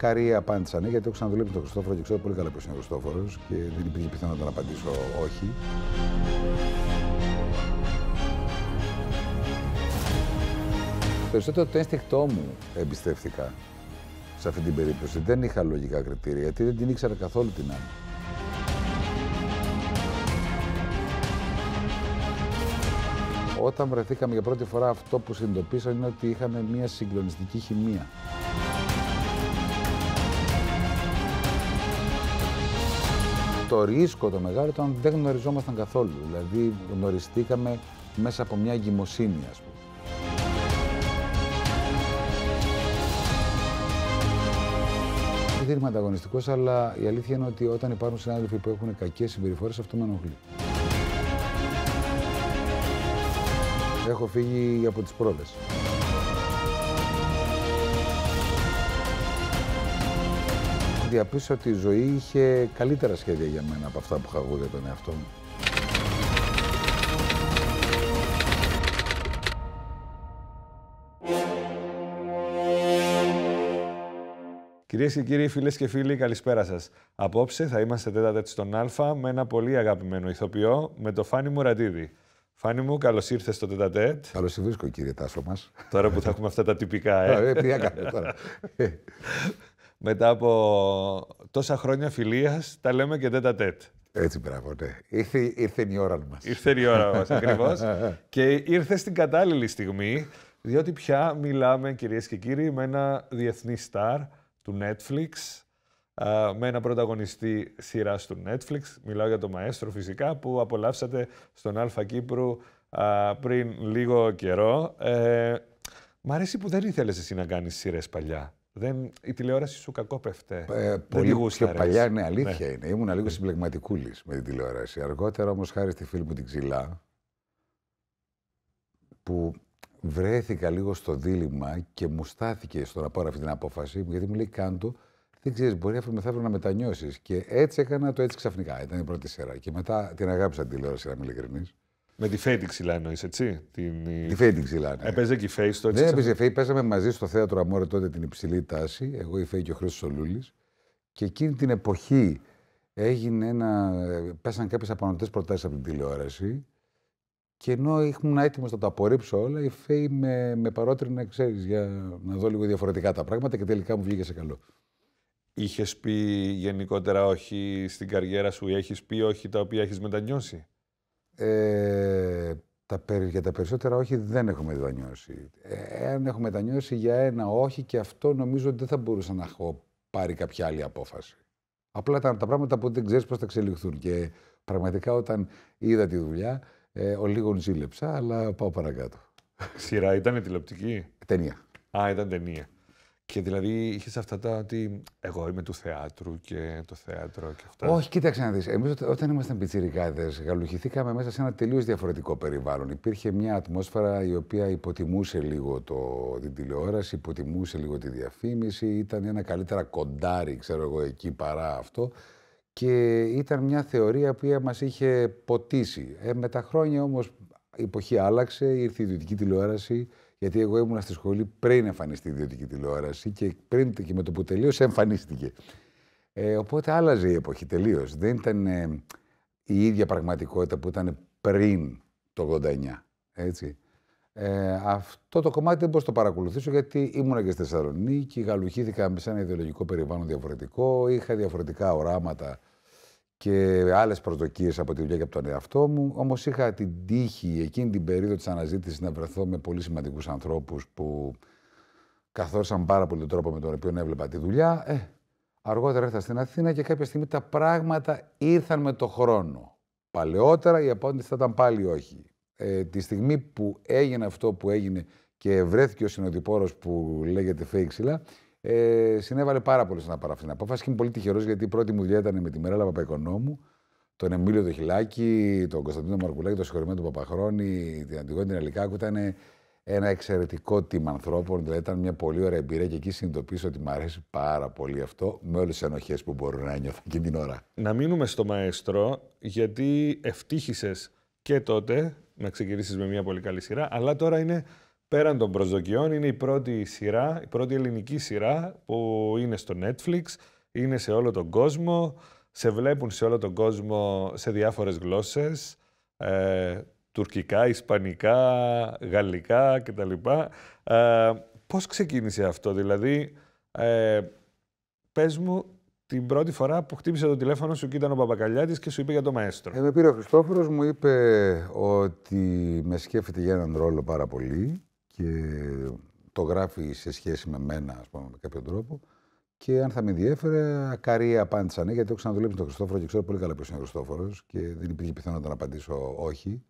Μακάρι απάντησα ε, γιατί έχω ξαναδουλέψει τον Χριστόφορο και ξέρω πολύ καλά ποιος είναι ο Χριστόφορος και δεν υπήρχε πιθανότητα να απαντήσω όχι. Περισσότερο το ένστικτό μου εμπιστεύτηκα σε αυτή την περίπτωση. Δεν είχα λογικά κριτήρια γιατί δεν την ήξερα καθόλου την άλλη. Όταν βρεθήκαμε για πρώτη φορά αυτό που συνειδητοποίησα είναι ότι είχαμε μια συγκλονιστική χημεία. το ρίσκο το μεγάλο ήταν ότι δεν γνωριζόμασταν καθόλου. Δηλαδή γνωριστήκαμε μέσα από μια εγκυμοσύνη, ας πούμε. Δεν είμαι ανταγωνιστικός, αλλά η αλήθεια είναι ότι όταν υπάρχουν συνάδελφοι που έχουν κακές συμπεριφορές, αυτό με ενοχλεί. Έχω φύγει από τις πρόβες. διαπίστωσα ότι η ζωή είχε καλύτερα σχέδια για μένα από αυτά που είχα για τον εαυτό μου. Κυρίες και κύριοι, φίλες και φίλοι, καλησπέρα σας. Απόψε θα είμαστε τέταρτοι στον Αλφα με ένα πολύ αγαπημένο ηθοποιό, με το Φάνη Μουρατίδη. Φάνη μου, καλώς ήρθες στο Τετατέτ. Καλώς σε βρίσκω, κύριε Τάσο μας. Τώρα που θα έχουμε αυτά τα τυπικά, ε. ε, ε τι τι τώρα. μετά από τόσα χρόνια φιλίας, τα λέμε και τέτα τέτ. Έτσι, μπράβο, ναι. Ήρθε, ήρθε η ώρα μας. Ήρθε η ώρα μας, ακριβώς. και ήρθε στην κατάλληλη στιγμή, διότι πια μιλάμε, κυρίες και κύριοι, με ένα διεθνή στάρ του Netflix, με ένα πρωταγωνιστή σειράς του Netflix. Μιλάω για το Μαέστρο, φυσικά, που απολαύσατε στον Αλφα Κύπρου πριν λίγο καιρό. Ε, μ' αρέσει που δεν ήθελες εσύ να κάνεις σειρές παλιά. Δεν, η τηλεόραση σου κακόπευτε. Ε, πολύ πιο παλιά, είναι ναι. αλήθεια ναι. είναι. Ήμουν λίγο συμπλεγματικούλης με την τηλεόραση. Αργότερα όμως, χάρη στη φίλη μου την Ξυλά, που βρέθηκα λίγο στο δίλημα και μου στάθηκε στο να πάρω αυτή την απόφαση, γιατί μου λέει κάντο, δεν ξέρεις, μπορεί αύριο μεθαύριο να μετανιώσεις. Και έτσι έκανα το έτσι ξαφνικά. Ήταν η πρώτη σειρά. Και μετά την αγάπησα την τηλεόραση, να είμαι ειλικρινής. Με τη Φέιντι ξυλά έτσι. Την... Τη Φέιντι την ξυλά. Ε. Έπαιζε και η Φέι στο έτσι. Ναι, έπαιζε η μαζί στο θέατρο Αμόρε τότε την υψηλή τάση. Εγώ, η Φέι και ο Χρήστος Σολούλης. Και εκείνη την εποχή έγινε ένα... Πέσαν κάποιες απανοτές προτάσεις από την τηλεόραση. Και ενώ ήμουν έτοιμος να τα απορρίψω όλα, η Φέη με, με παρότρινε, ξέρεις, για να δω λίγο διαφορετικά τα πράγματα και τελικά μου βγήκε σε καλό. Είχες πει γενικότερα όχι στην καριέρα σου ή έχεις πει όχι τα οποία έχεις μετανιώσει. Ε, τα περι, για τα περισσότερα όχι δεν έχω μετανιώσει. Ε, εάν έχω μετανιώσει για ένα όχι και αυτό νομίζω ότι δεν θα μπορούσα να έχω πάρει κάποια άλλη απόφαση. Απλά τα, τα πράγματα που δεν ξέρεις πώς θα εξελιχθούν. Και πραγματικά όταν είδα τη δουλειά, ε, ο λίγο ζήλεψα, αλλά πάω παρακάτω. Σειρά ήταν τηλεοπτική. Ταινία. Α, ήταν ταινία. Και δηλαδή είχες αυτά τα ότι εγώ είμαι του θεάτρου και το θέατρο και αυτά. Όχι, κοίταξε να δεις. Εμείς όταν ήμασταν πιτσιρικάδες, γαλουχηθήκαμε μέσα σε ένα τελείως διαφορετικό περιβάλλον. Υπήρχε μια ατμόσφαιρα η οποία υποτιμούσε λίγο το, την τηλεόραση, υποτιμούσε λίγο τη διαφήμιση. Ήταν ένα καλύτερα κοντάρι, ξέρω εγώ, εκεί παρά αυτό. Και ήταν μια θεωρία που μας είχε ποτίσει. Ε, με τα χρόνια όμως η εποχή άλλαξε, ήρθε η ιδιωτική τηλεόραση. Γιατί εγώ ήμουν στη σχολή πριν εμφανιστεί η ιδιωτική τηλεόραση και, πριν, και με το που τελείωσε εμφανίστηκε. Ε, οπότε άλλαζε η εποχή τελείως. Δεν ήταν ε, η ίδια πραγματικότητα που ήταν πριν το 89. Έτσι. Ε, αυτό το κομμάτι δεν μπορώ να το παρακολουθήσω γιατί ήμουνα και στη Θεσσαλονίκη, γαλουχήθηκα σε ένα ιδεολογικό περιβάλλον διαφορετικό, είχα διαφορετικά οράματα και άλλες προσδοκίες από τη δουλειά και από τον εαυτό μου. Όμως είχα την τύχη εκείνη την περίοδο της αναζήτησης να βρεθώ με πολύ σημαντικούς ανθρώπους που καθόρισαν πάρα πολύ τον τρόπο με τον οποίο έβλεπα τη δουλειά. Ε, αργότερα ήρθα στην Αθήνα και κάποια στιγμή τα πράγματα ήρθαν με το χρόνο. Παλαιότερα η απάντηση θα ήταν πάλι όχι. Ε, τη στιγμή που έγινε αυτό που έγινε και βρέθηκε ο συνοδοιπόρος που λέγεται Φέιξιλα, ε, συνέβαλε πάρα πολύ να πάρω αυτή την απόφαση και είμαι πολύ τυχερός γιατί η πρώτη μου δουλειά ήταν με τη Μερέλα Παπαϊκονόμου, τον Εμίλιο Δοχυλάκη, Χιλάκη, τον Κωνσταντίνο Μαρκουλάκη, τον συγχωρημένο του Παπαχρόνη, την Αντιγόνη την Αλικάκου. Ήταν ένα εξαιρετικό team ανθρώπων. Δηλαδή ήταν μια πολύ ωραία εμπειρία και εκεί συνειδητοποίησα ότι μου αρέσει πάρα πολύ αυτό με όλες τις ενοχές που μπορούν να νιώθω εκείνη την ώρα. Να μείνουμε στο μαέστρο, γιατί ευτύχησες και τότε να ξεκινήσεις με μια πολύ καλή σειρά, αλλά τώρα είναι πέραν των προσδοκιών είναι η πρώτη σειρά, η πρώτη ελληνική σειρά που είναι στο Netflix, είναι σε όλο τον κόσμο, σε βλέπουν σε όλο τον κόσμο σε διάφορες γλώσσες, ε, τουρκικά, ισπανικά, γαλλικά κτλ. Ε, πώς ξεκίνησε αυτό, δηλαδή, ε, πες μου την πρώτη φορά που χτύπησε το τηλέφωνο σου και ήταν ο Παπακαλιάτης και σου είπε για το μαέστρο. Ε, με πήρε ο Χριστόφορος, μου είπε ότι με σκέφτεται για έναν ρόλο πάρα πολύ και το γράφει σε σχέση με μένα, ας πούμε, με κάποιο τρόπο. Και αν θα με ενδιέφερε, καρή απάντησα ναι, γιατί έχω ξαναδουλέψει με τον Χριστόφορο και ξέρω πολύ καλά ποιος είναι ο Χριστόφορος και δεν υπήρχε πιθανότητα να απαντήσω όχι.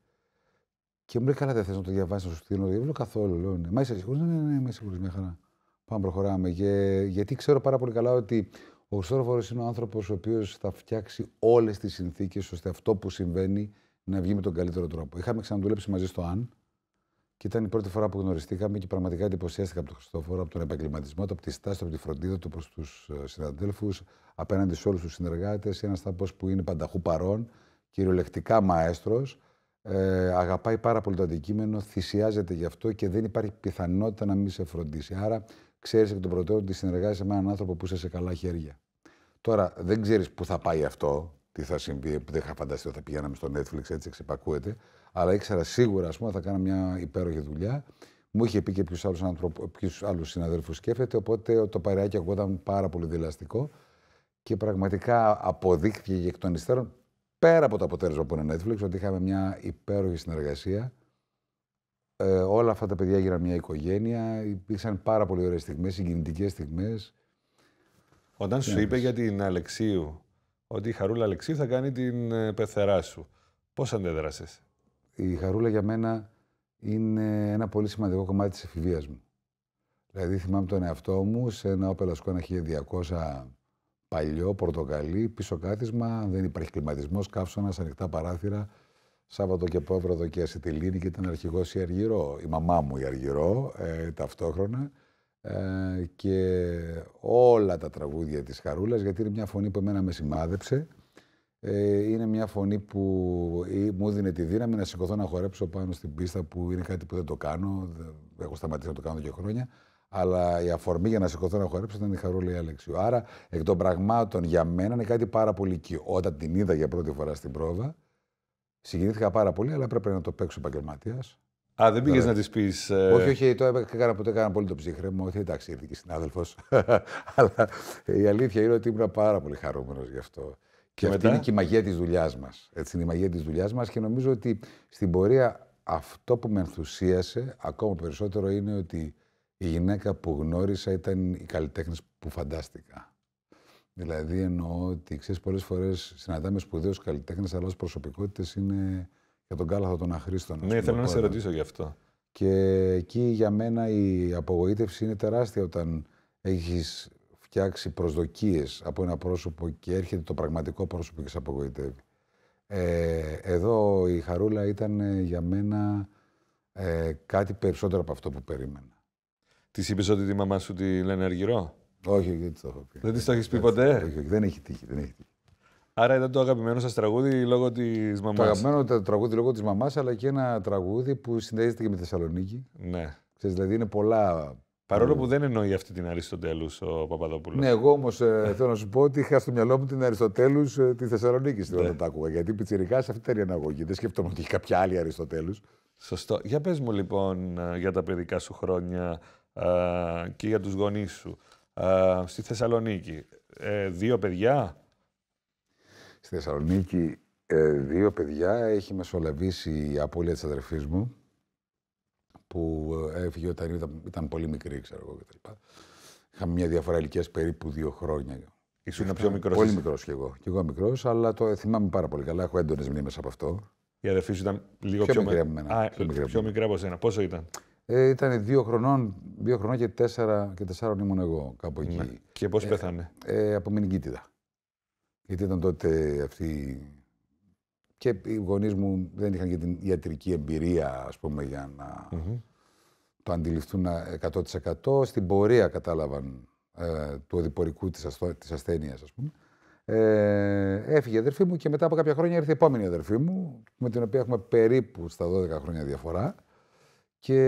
Και μου λέει, καλά, δεν θες να το διαβάσεις, να σου στείλω. Δεν λέω καθόλου. Λέω, ναι. Μα είσαι σίγουρος, ναι, ναι, ναι, είμαι σίγουρος, μια χαρά. Πάμε, προχωράμε. Και, γιατί ξέρω πάρα πολύ καλά ότι ο Χριστόφορος είναι ο άνθρωπος ο οποίος θα φτιάξει όλες τις συνθήκες ώστε αυτό που συμβαίνει να βγει με τον καλύτερο τρόπο. Είχαμε ξαναδουλέψει μαζί στο Αν και ήταν η πρώτη φορά που γνωριστήκαμε και πραγματικά εντυπωσιάστηκα από τον Χριστόφορο, από τον επαγγελματισμό του, από τη στάση του, από τη φροντίδα του προς τους ε, συναδέλφους, απέναντι σε όλους τους συνεργάτες. Ένας τάπο που είναι πανταχού παρών, κυριολεκτικά μαέστρος. Ε, αγαπάει πάρα πολύ το αντικείμενο, θυσιάζεται γι' αυτό και δεν υπάρχει πιθανότητα να μην σε φροντίσει. Άρα, ξέρεις εκ των προτέρων ότι συνεργάζεσαι με έναν άνθρωπο που είσαι σε καλά χέρια. Τώρα, δεν ξέρεις πού θα πάει αυτό, τι θα συμβεί, δεν είχα φανταστεί ότι θα πηγαίναμε στο Netflix, έτσι εξυπακούεται αλλά ήξερα σίγουρα, ας πούμε, θα κάνω μια υπέροχη δουλειά. Μου είχε πει και ποιους άλλους άλλους συναδέλφους σκέφτεται, οπότε το παρεάκι ακούγονταν πάρα πολύ δηλαστικό. και πραγματικά αποδείχθηκε εκ των υστέρων, πέρα από το αποτέλεσμα που είναι Netflix, ότι είχαμε μια υπέροχη συνεργασία. Ε, όλα αυτά τα παιδιά γίνανε μια οικογένεια. Υπήρξαν πάρα πολύ ωραίες στιγμές, συγκινητικές στιγμές. Όταν σου είπε για την Αλεξίου ότι η Χαρούλα Αλεξίου θα κάνει την ε, πεθερά σου, πώς αντέδρασες η χαρούλα για μένα είναι ένα πολύ σημαντικό κομμάτι της εφηβείας μου. Δηλαδή θυμάμαι τον εαυτό μου σε ένα όπελα σκόνα 1200 παλιό, πορτοκαλί, πίσω κάθισμα, δεν υπάρχει κλιματισμός, καύσωνας, ανοιχτά παράθυρα, Σάββατο και Πόβροδο και Ασιτιλίνη και ήταν αρχηγός η Αργυρό, η μαμά μου η Αργυρό ε, ταυτόχρονα ε, και όλα τα τραγούδια της Χαρούλας γιατί είναι μια φωνή που εμένα με σημάδεψε ε, είναι μια φωνή που μου δίνει τη δύναμη να σηκωθώ να χορέψω πάνω στην πίστα που είναι κάτι που δεν το κάνω. Έχω σταματήσει να το κάνω δύο χρόνια. Αλλά η αφορμή για να σηκωθώ να χορέψω ήταν η Χαρούλη Αλεξίου. Άρα, εκ των πραγμάτων για μένα είναι κάτι πάρα πολύ οικείο. Όταν την είδα για πρώτη φορά στην πρόβα, συγκινήθηκα πάρα πολύ, αλλά έπρεπε να το παίξω επαγγελματίας. Α, δεν πήγες να της πεις. Ε, όχι, όχι, το έκανα ποτέ, έκανα πολύ το ψύχρεμο. Όχι, εντάξει, ήρθε και συνάδελφος. Αλλά η αλήθεια είναι ότι ήμουν πάρα πολύ χαρούμενος γι' αυτό. Και, και αυτή είναι και η μαγεία της δουλειάς μας. Έτσι είναι η μαγεία της δουλειάς μας και νομίζω ότι στην πορεία αυτό που με ενθουσίασε ακόμα περισσότερο είναι ότι η γυναίκα που γνώρισα ήταν η καλλιτέχνης που φαντάστηκα. Δηλαδή εννοώ ότι ξέρεις, πολλές φορές συναντάμε σπουδαίους καλλιτέχνες, αλλά ως προσωπικότητες είναι για τον Κάλαθο τον αχρήστων. Ναι, θέλω να σε ρωτήσω γι' αυτό. Και εκεί για μένα η απογοήτευση είναι τεράστια όταν έχεις φτιάξει προσδοκίες από ένα πρόσωπο και έρχεται το πραγματικό πρόσωπο και σε απογοητεύει. Ε, εδώ η Χαρούλα ήταν ε, για μένα ε, κάτι περισσότερο από αυτό που περίμενα. Της είπες ότι τη μαμά σου τη λένε αργυρό. Όχι, δεν της το έχω πει. Δεν της το έχεις πει ποτέ. Όχι, δεν έχει τύχει. Δεν έχει τύχει. Άρα ήταν το αγαπημένο σας τραγούδι λόγω της μαμάς. Το αγαπημένο τραγούδι λόγω της μαμάς, αλλά και ένα τραγούδι που συνδέεται και με τη Θεσσαλονίκη. Ναι. Ξέρεις, δηλαδή είναι πολλά. Παρόλο ε, που δεν εννοεί αυτή την Αριστοτέλους ο Παπαδόπουλος. Ναι, εγώ όμως ε, θέλω να σου πω ότι είχα στο μυαλό μου την Αριστοτέλους ε, τη Θεσσαλονίκη ναι. όταν τα άκουγα. Γιατί πιτσυρικά σε αυτή ήταν η αναγωγή. Δεν σκέφτομαι ότι έχει κάποια άλλη Αριστοτέλους. Σωστό. Για πες μου λοιπόν ε, για τα παιδικά σου χρόνια ε, και για τους γονείς σου. στη Θεσσαλονίκη. Ε, δύο παιδιά, στη Θεσσαλονίκη ε, δύο παιδιά. Έχει μεσολαβήσει η απώλεια της αδερφής μου, που ε, έφυγε όταν ήταν, ήταν πολύ μικρή, ξέρω εγώ κτλ. Είχαμε μια διαφορά ηλικίας περίπου δύο χρόνια. Ήσουν πιο μικρός. Πολύ μικρός κι εγώ. Κι εγώ μικρός, αλλά το θυμάμαι πάρα πολύ καλά. Έχω έντονες μνήμες από αυτό. Η αδερφή σου ήταν λίγο πιο, πιο μικρή από πιο, μικρή, μικρή από Πόσο ήταν. Ε, ήταν δύο χρονών, δύο χρονών και τέσσερα και τέσσερα ήμουν εγώ κάπου ναι. εκεί. Και πώς ε, πέθανε. Ε, από μηνυγκίτιδα. Γιατί ήταν τότε αυτή και οι γονείς μου δεν είχαν και την ιατρική εμπειρία, ας πούμε, για να το αντιληφθούν 100%. Στην πορεία κατάλαβαν ε, του οδηπορικού της της ασθένειας, ας πούμε. Ε, έφυγε η αδερφή μου και μετά από κάποια χρόνια ήρθε η επόμενη αδερφή μου, με την οποία έχουμε περίπου στα 12 χρόνια διαφορά. Και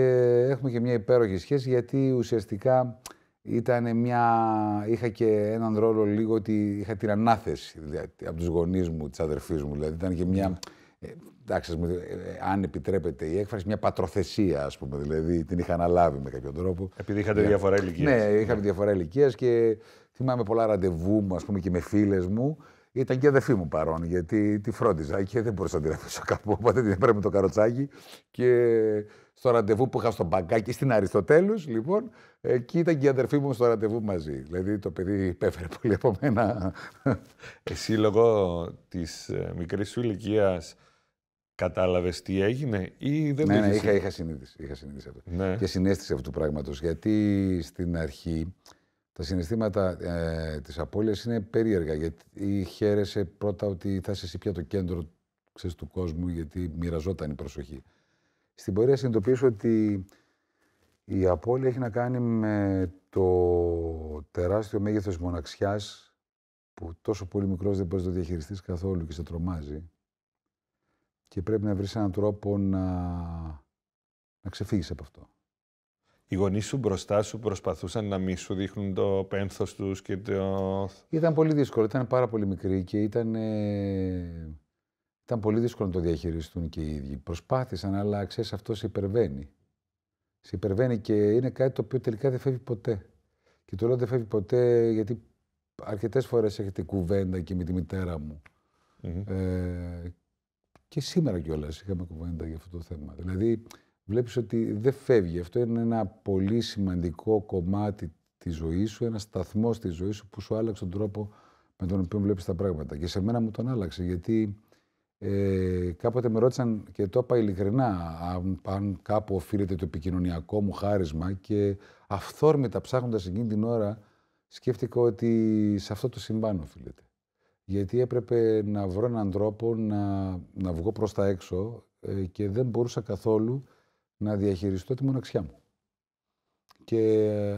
έχουμε και μια υπέροχη σχέση γιατί ουσιαστικά ήταν μια... Είχα και έναν ρόλο λίγο ότι είχα την ανάθεση δηλαδή, από τους γονείς μου, τις αδερφής μου. Δηλαδή ήταν και μια... Ναι. Ε, ε, αν επιτρέπετε η έκφραση, μια πατροθεσία, ας πούμε. Δηλαδή την είχα αναλάβει με κάποιον τρόπο. Επειδή είχατε διαφορά ηλικίας. Ναι, είχαμε ναι. διαφορά ηλικίας και θυμάμαι πολλά ραντεβού μου, ας πούμε, και με φίλες μου. Ήταν και αδερφή μου παρόν, γιατί τη φρόντιζα και δεν μπορούσα να την αφήσω κάπου. Οπότε την έπρεπε με το καροτσάκι και στο ραντεβού που είχα στον Παγκάκι, στην Αριστοτέλους, λοιπόν, εκεί ήταν και η αδερφή μου στο ραντεβού μαζί. Δηλαδή το παιδί υπέφερε πολύ από μένα. Εσύ λόγω της ε, μικρής σου ηλικίας κατάλαβες τι έγινε ή δεν ναι, ναι, είχα, είχα συνείδηση. Είχα συνείδηση αυτό. Ναι. Και συνέστηση αυτού του πράγματος. Γιατί στην αρχή τα συναισθήματα ε, της απώλειας είναι περίεργα, γιατί χαίρεσαι πρώτα ότι θα είσαι εσύ πια το κέντρο ξέρεις, του κόσμου, γιατί μοιραζόταν η προσοχή. Στην πορεία συνειδητοποιήσω ότι η απώλεια έχει να κάνει με το τεράστιο μέγεθος μοναξιάς που τόσο πολύ μικρός δεν μπορείς να το διαχειριστείς καθόλου και σε τρομάζει. Και πρέπει να βρεις έναν τρόπο να, να ξεφύγεις από αυτό οι γονείς σου μπροστά σου προσπαθούσαν να μη σου δείχνουν το πένθος τους και το. Ήταν πολύ δύσκολο. Ήταν πάρα πολύ μικρή και ήταν. Ε, ήταν πολύ δύσκολο να το διαχειριστούν και οι ίδιοι. Προσπάθησαν, αλλά ξέρεις, αυτό σε υπερβαίνει. Σε υπερβαίνει και είναι κάτι το οποίο τελικά δεν φεύγει ποτέ. Και το λέω δεν φεύγει ποτέ γιατί αρκετές φορές έχετε κουβέντα και με τη μητέρα μου. Ε, και σήμερα κιόλας είχαμε κουβέντα για αυτό το θέμα. Δηλαδή, βλέπεις ότι δεν φεύγει. Αυτό είναι ένα πολύ σημαντικό κομμάτι της ζωής σου, ένα σταθμό της ζωής σου που σου άλλαξε τον τρόπο με τον οποίο βλέπεις τα πράγματα. Και σε μένα μου τον άλλαξε, γιατί ε, κάποτε με ρώτησαν και το είπα ειλικρινά, αν, αν κάπου οφείλεται το επικοινωνιακό μου χάρισμα και αυθόρμητα ψάχνοντας εκείνη την ώρα, σκέφτηκα ότι σε αυτό το συμβάν οφείλεται. Γιατί έπρεπε να βρω έναν τρόπο να, να βγω προς τα έξω ε, και δεν μπορούσα καθόλου να διαχειριστώ τη μοναξιά μου. Και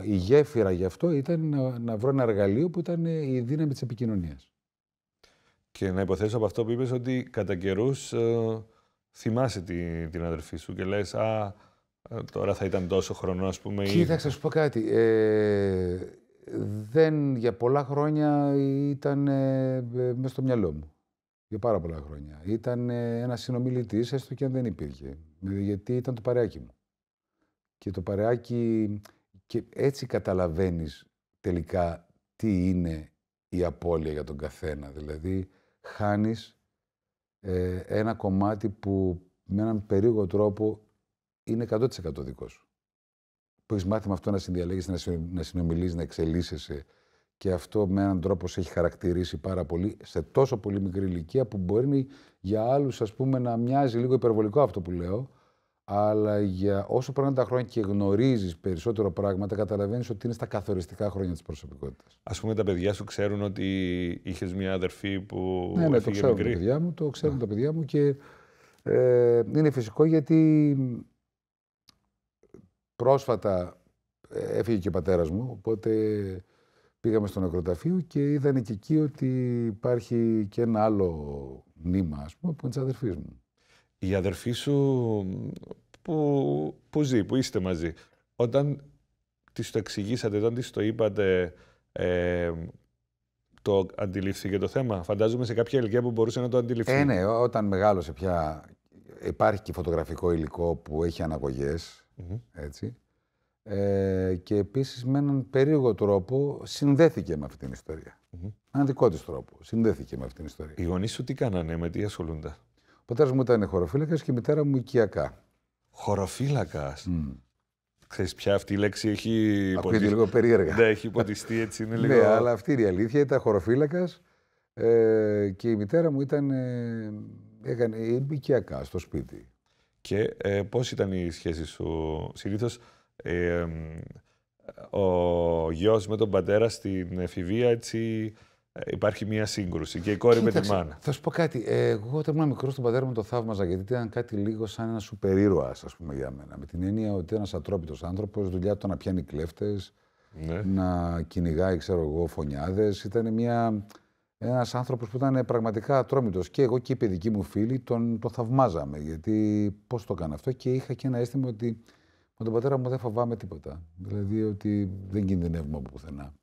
η γέφυρα γι' αυτό ήταν να, να βρω ένα εργαλείο που ήταν η δύναμη της επικοινωνίας. Και να υποθέσω από αυτό που είπες ότι κατά καιρούς ε, θυμάσαι τη, την αδερφή σου και λες «Α, ε, τώρα θα ήταν τόσο χρονό, ας πούμε». Κοίταξε, σου πω κάτι. Ε, δεν, για πολλά χρόνια ήταν ε, μέσα στο μυαλό μου για πάρα πολλά χρόνια. Ήταν ένας συνομιλητής, έστω και αν δεν υπήρχε. Γιατί ήταν το παρεάκι μου. Και το παρεάκι. Και έτσι καταλαβαίνεις τελικά τι είναι η απώλεια για τον καθένα. Δηλαδή, χάνεις ε, ένα κομμάτι που με έναν περίεργο τρόπο είναι 100% δικό σου. Που έχεις μάθει με αυτό να συνδιαλέγεις, να συνομιλείς, να εξελίσσεσαι, και αυτό με έναν τρόπο σε έχει χαρακτηρίσει πάρα πολύ σε τόσο πολύ μικρή ηλικία που μπορεί για άλλους ας πούμε να μοιάζει λίγο υπερβολικό αυτό που λέω αλλά για όσο περνάνε τα χρόνια και γνωρίζεις περισσότερο πράγματα καταλαβαίνεις ότι είναι στα καθοριστικά χρόνια της προσωπικότητας. Ας πούμε τα παιδιά σου ξέρουν ότι είχες μια αδερφή που ναι, ναι, το ξέρουν μικρή. τα παιδιά μου, το ξέρουν τα παιδιά μου και ε, είναι φυσικό γιατί πρόσφατα ε, έφυγε και ο πατέρας μου οπότε Πήγαμε στο νεκροταφείο και είδανε και εκεί ότι υπάρχει και ένα άλλο νήμα, ας πούμε, που είναι της μου. Η αδερφή σου που, που ζει, που είστε μαζί, όταν της το εξηγήσατε, όταν της το είπατε, ε, το αντιληφθήκε το θέμα. Φαντάζομαι σε κάποια ηλικία που μπορούσε να το αντιληφθεί. Ε, ναι, όταν μεγάλωσε πια υπάρχει και φωτογραφικό υλικό που έχει έτσι ε, και επίσης με έναν περίεργο τρόπο συνδέθηκε με αυτή την ιστορία. Έναν δικό της τρόπο. Συνδέθηκε με αυτή την ιστορία. Οι γονείς σου τι κάνανε, με τι ασχολούνται. Ο πατέρας μου ήταν χωροφύλακας και η μητέρα μου οικιακά. Χωροφύλακας. Mm. Ξέρεις πια αυτή η λέξη έχει. Ακούγεται λίγο περίεργα. Ναι, έχει υποτιστεί έτσι. Είναι ναι, λίγο... ναι, αλλά αυτή είναι η αλήθεια. Ήταν χωροφύλακας ε, και η μητέρα μου ήταν. Ε, έκανε ε, οικιακά στο σπίτι. Και ε, πώς ήταν η σχέση σου, Συνήθως ε, ο γιος με τον πατέρα στην εφηβεία, έτσι, υπάρχει μια σύγκρουση και η κόρη Κοίταξε, με τη μάνα. Θα σου πω κάτι. Ε, εγώ όταν ήμουν μικρός τον πατέρα μου το θαύμαζα γιατί ήταν κάτι λίγο σαν ένα σούπερ ήρωας, ας πούμε, για μένα. Με την έννοια ότι ένας ατρόπιτο άνθρωπος, δουλειά του να πιάνει κλέφτες, ναι. να κυνηγάει, ξέρω εγώ, φωνιάδες. Ήταν μια. Ένας άνθρωπος που ήταν πραγματικά ατρόμητος. Και εγώ και οι παιδικοί μου φίλοι τον, το θαυμάζαμε. Γιατί πώς το έκανα αυτό και είχα και ένα αίσθημα ότι με τον πατέρα μου δεν φοβάμαι τίποτα. Δηλαδή ότι δεν κινδυνεύουμε από πουθενά.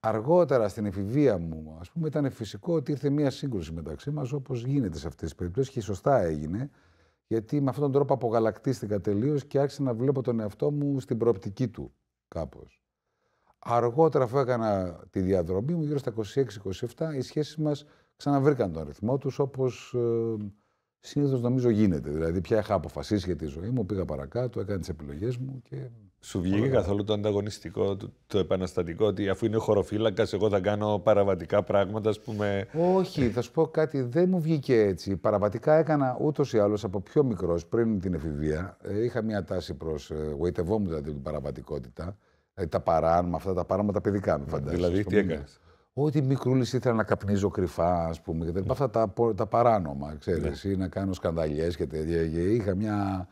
Αργότερα στην εφηβεία μου, ας πούμε, ήταν φυσικό ότι ήρθε μια σύγκρουση μεταξύ μας, όπως γίνεται σε αυτές τις περιπτώσεις και σωστά έγινε, γιατί με αυτόν τον τρόπο απογαλακτίστηκα τελείως και άρχισα να βλέπω τον εαυτό μου στην προοπτική του, κάπως. Αργότερα, αφού έκανα τη διαδρομή μου, γύρω στα 26-27, οι σχέσεις μας ξαναβρήκαν τον ρυθμό τους, όπως ε, συνήθως νομίζω γίνεται. Δηλαδή, πια είχα αποφασίσει για τη ζωή μου, πήγα παρακάτω, έκανα τις επιλογές μου και. Σου βγήκε καθόλου το ανταγωνιστικό, το, το, επαναστατικό, ότι αφού είναι χωροφύλακας, εγώ θα κάνω παραβατικά πράγματα, ας πούμε. Όχι, θα σου πω κάτι, δεν μου βγήκε έτσι. Παραβατικά έκανα ούτως ή άλλως από πιο μικρός, πριν την εφηβεία. Ε, είχα μια τάση προς. Ε, γοητευόμουν δηλαδή την παραβατικότητα. Δηλαδή τα παράνομα, αυτά τα παράνομα τα παιδικά, με φαντάζομαι. Δηλαδή, τι Ό,τι μικρούλης ήθελα να καπνίζω κρυφά, ας πούμε, και Αυτά τα, τα παράνομα, ξέρεις, ναι. ή να κάνω σκανδαλιές και τέτοια. είχα μια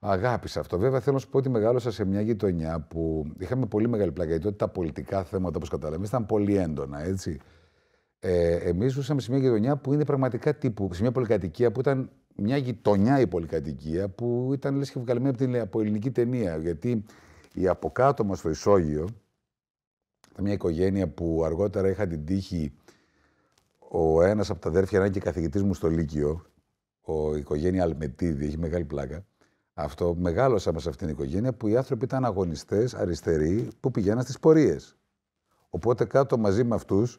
αγάπη σε αυτό. Βέβαια, θέλω να σου πω ότι μεγάλωσα σε μια γειτονιά που είχαμε πολύ μεγάλη πλάκα, γιατί τα πολιτικά θέματα, όπως καταλαβαίνετε, ήταν πολύ έντονα, έτσι. Ε, Εμείς ζούσαμε σε μια γειτονιά που είναι πραγματικά τύπου, σε μια πολυκατοικία που ήταν μια γειτονιά η πολυκατοικία που ήταν λες και βγαλμένη από την ελληνική ταινία. Γιατί η αποκάτωμα στο ισόγειο, μια οικογένεια που αργότερα είχα την τύχη ο ένας από τα αδέρφια να είναι και καθηγητής μου στο Λύκειο, ο οικογένεια Αλμετίδη, έχει μεγάλη πλάκα. Αυτό μεγάλωσα μέσα σε αυτήν την οικογένεια που οι άνθρωποι ήταν αγωνιστές αριστεροί που πηγαίναν στις πορείες. Οπότε κάτω μαζί με αυτούς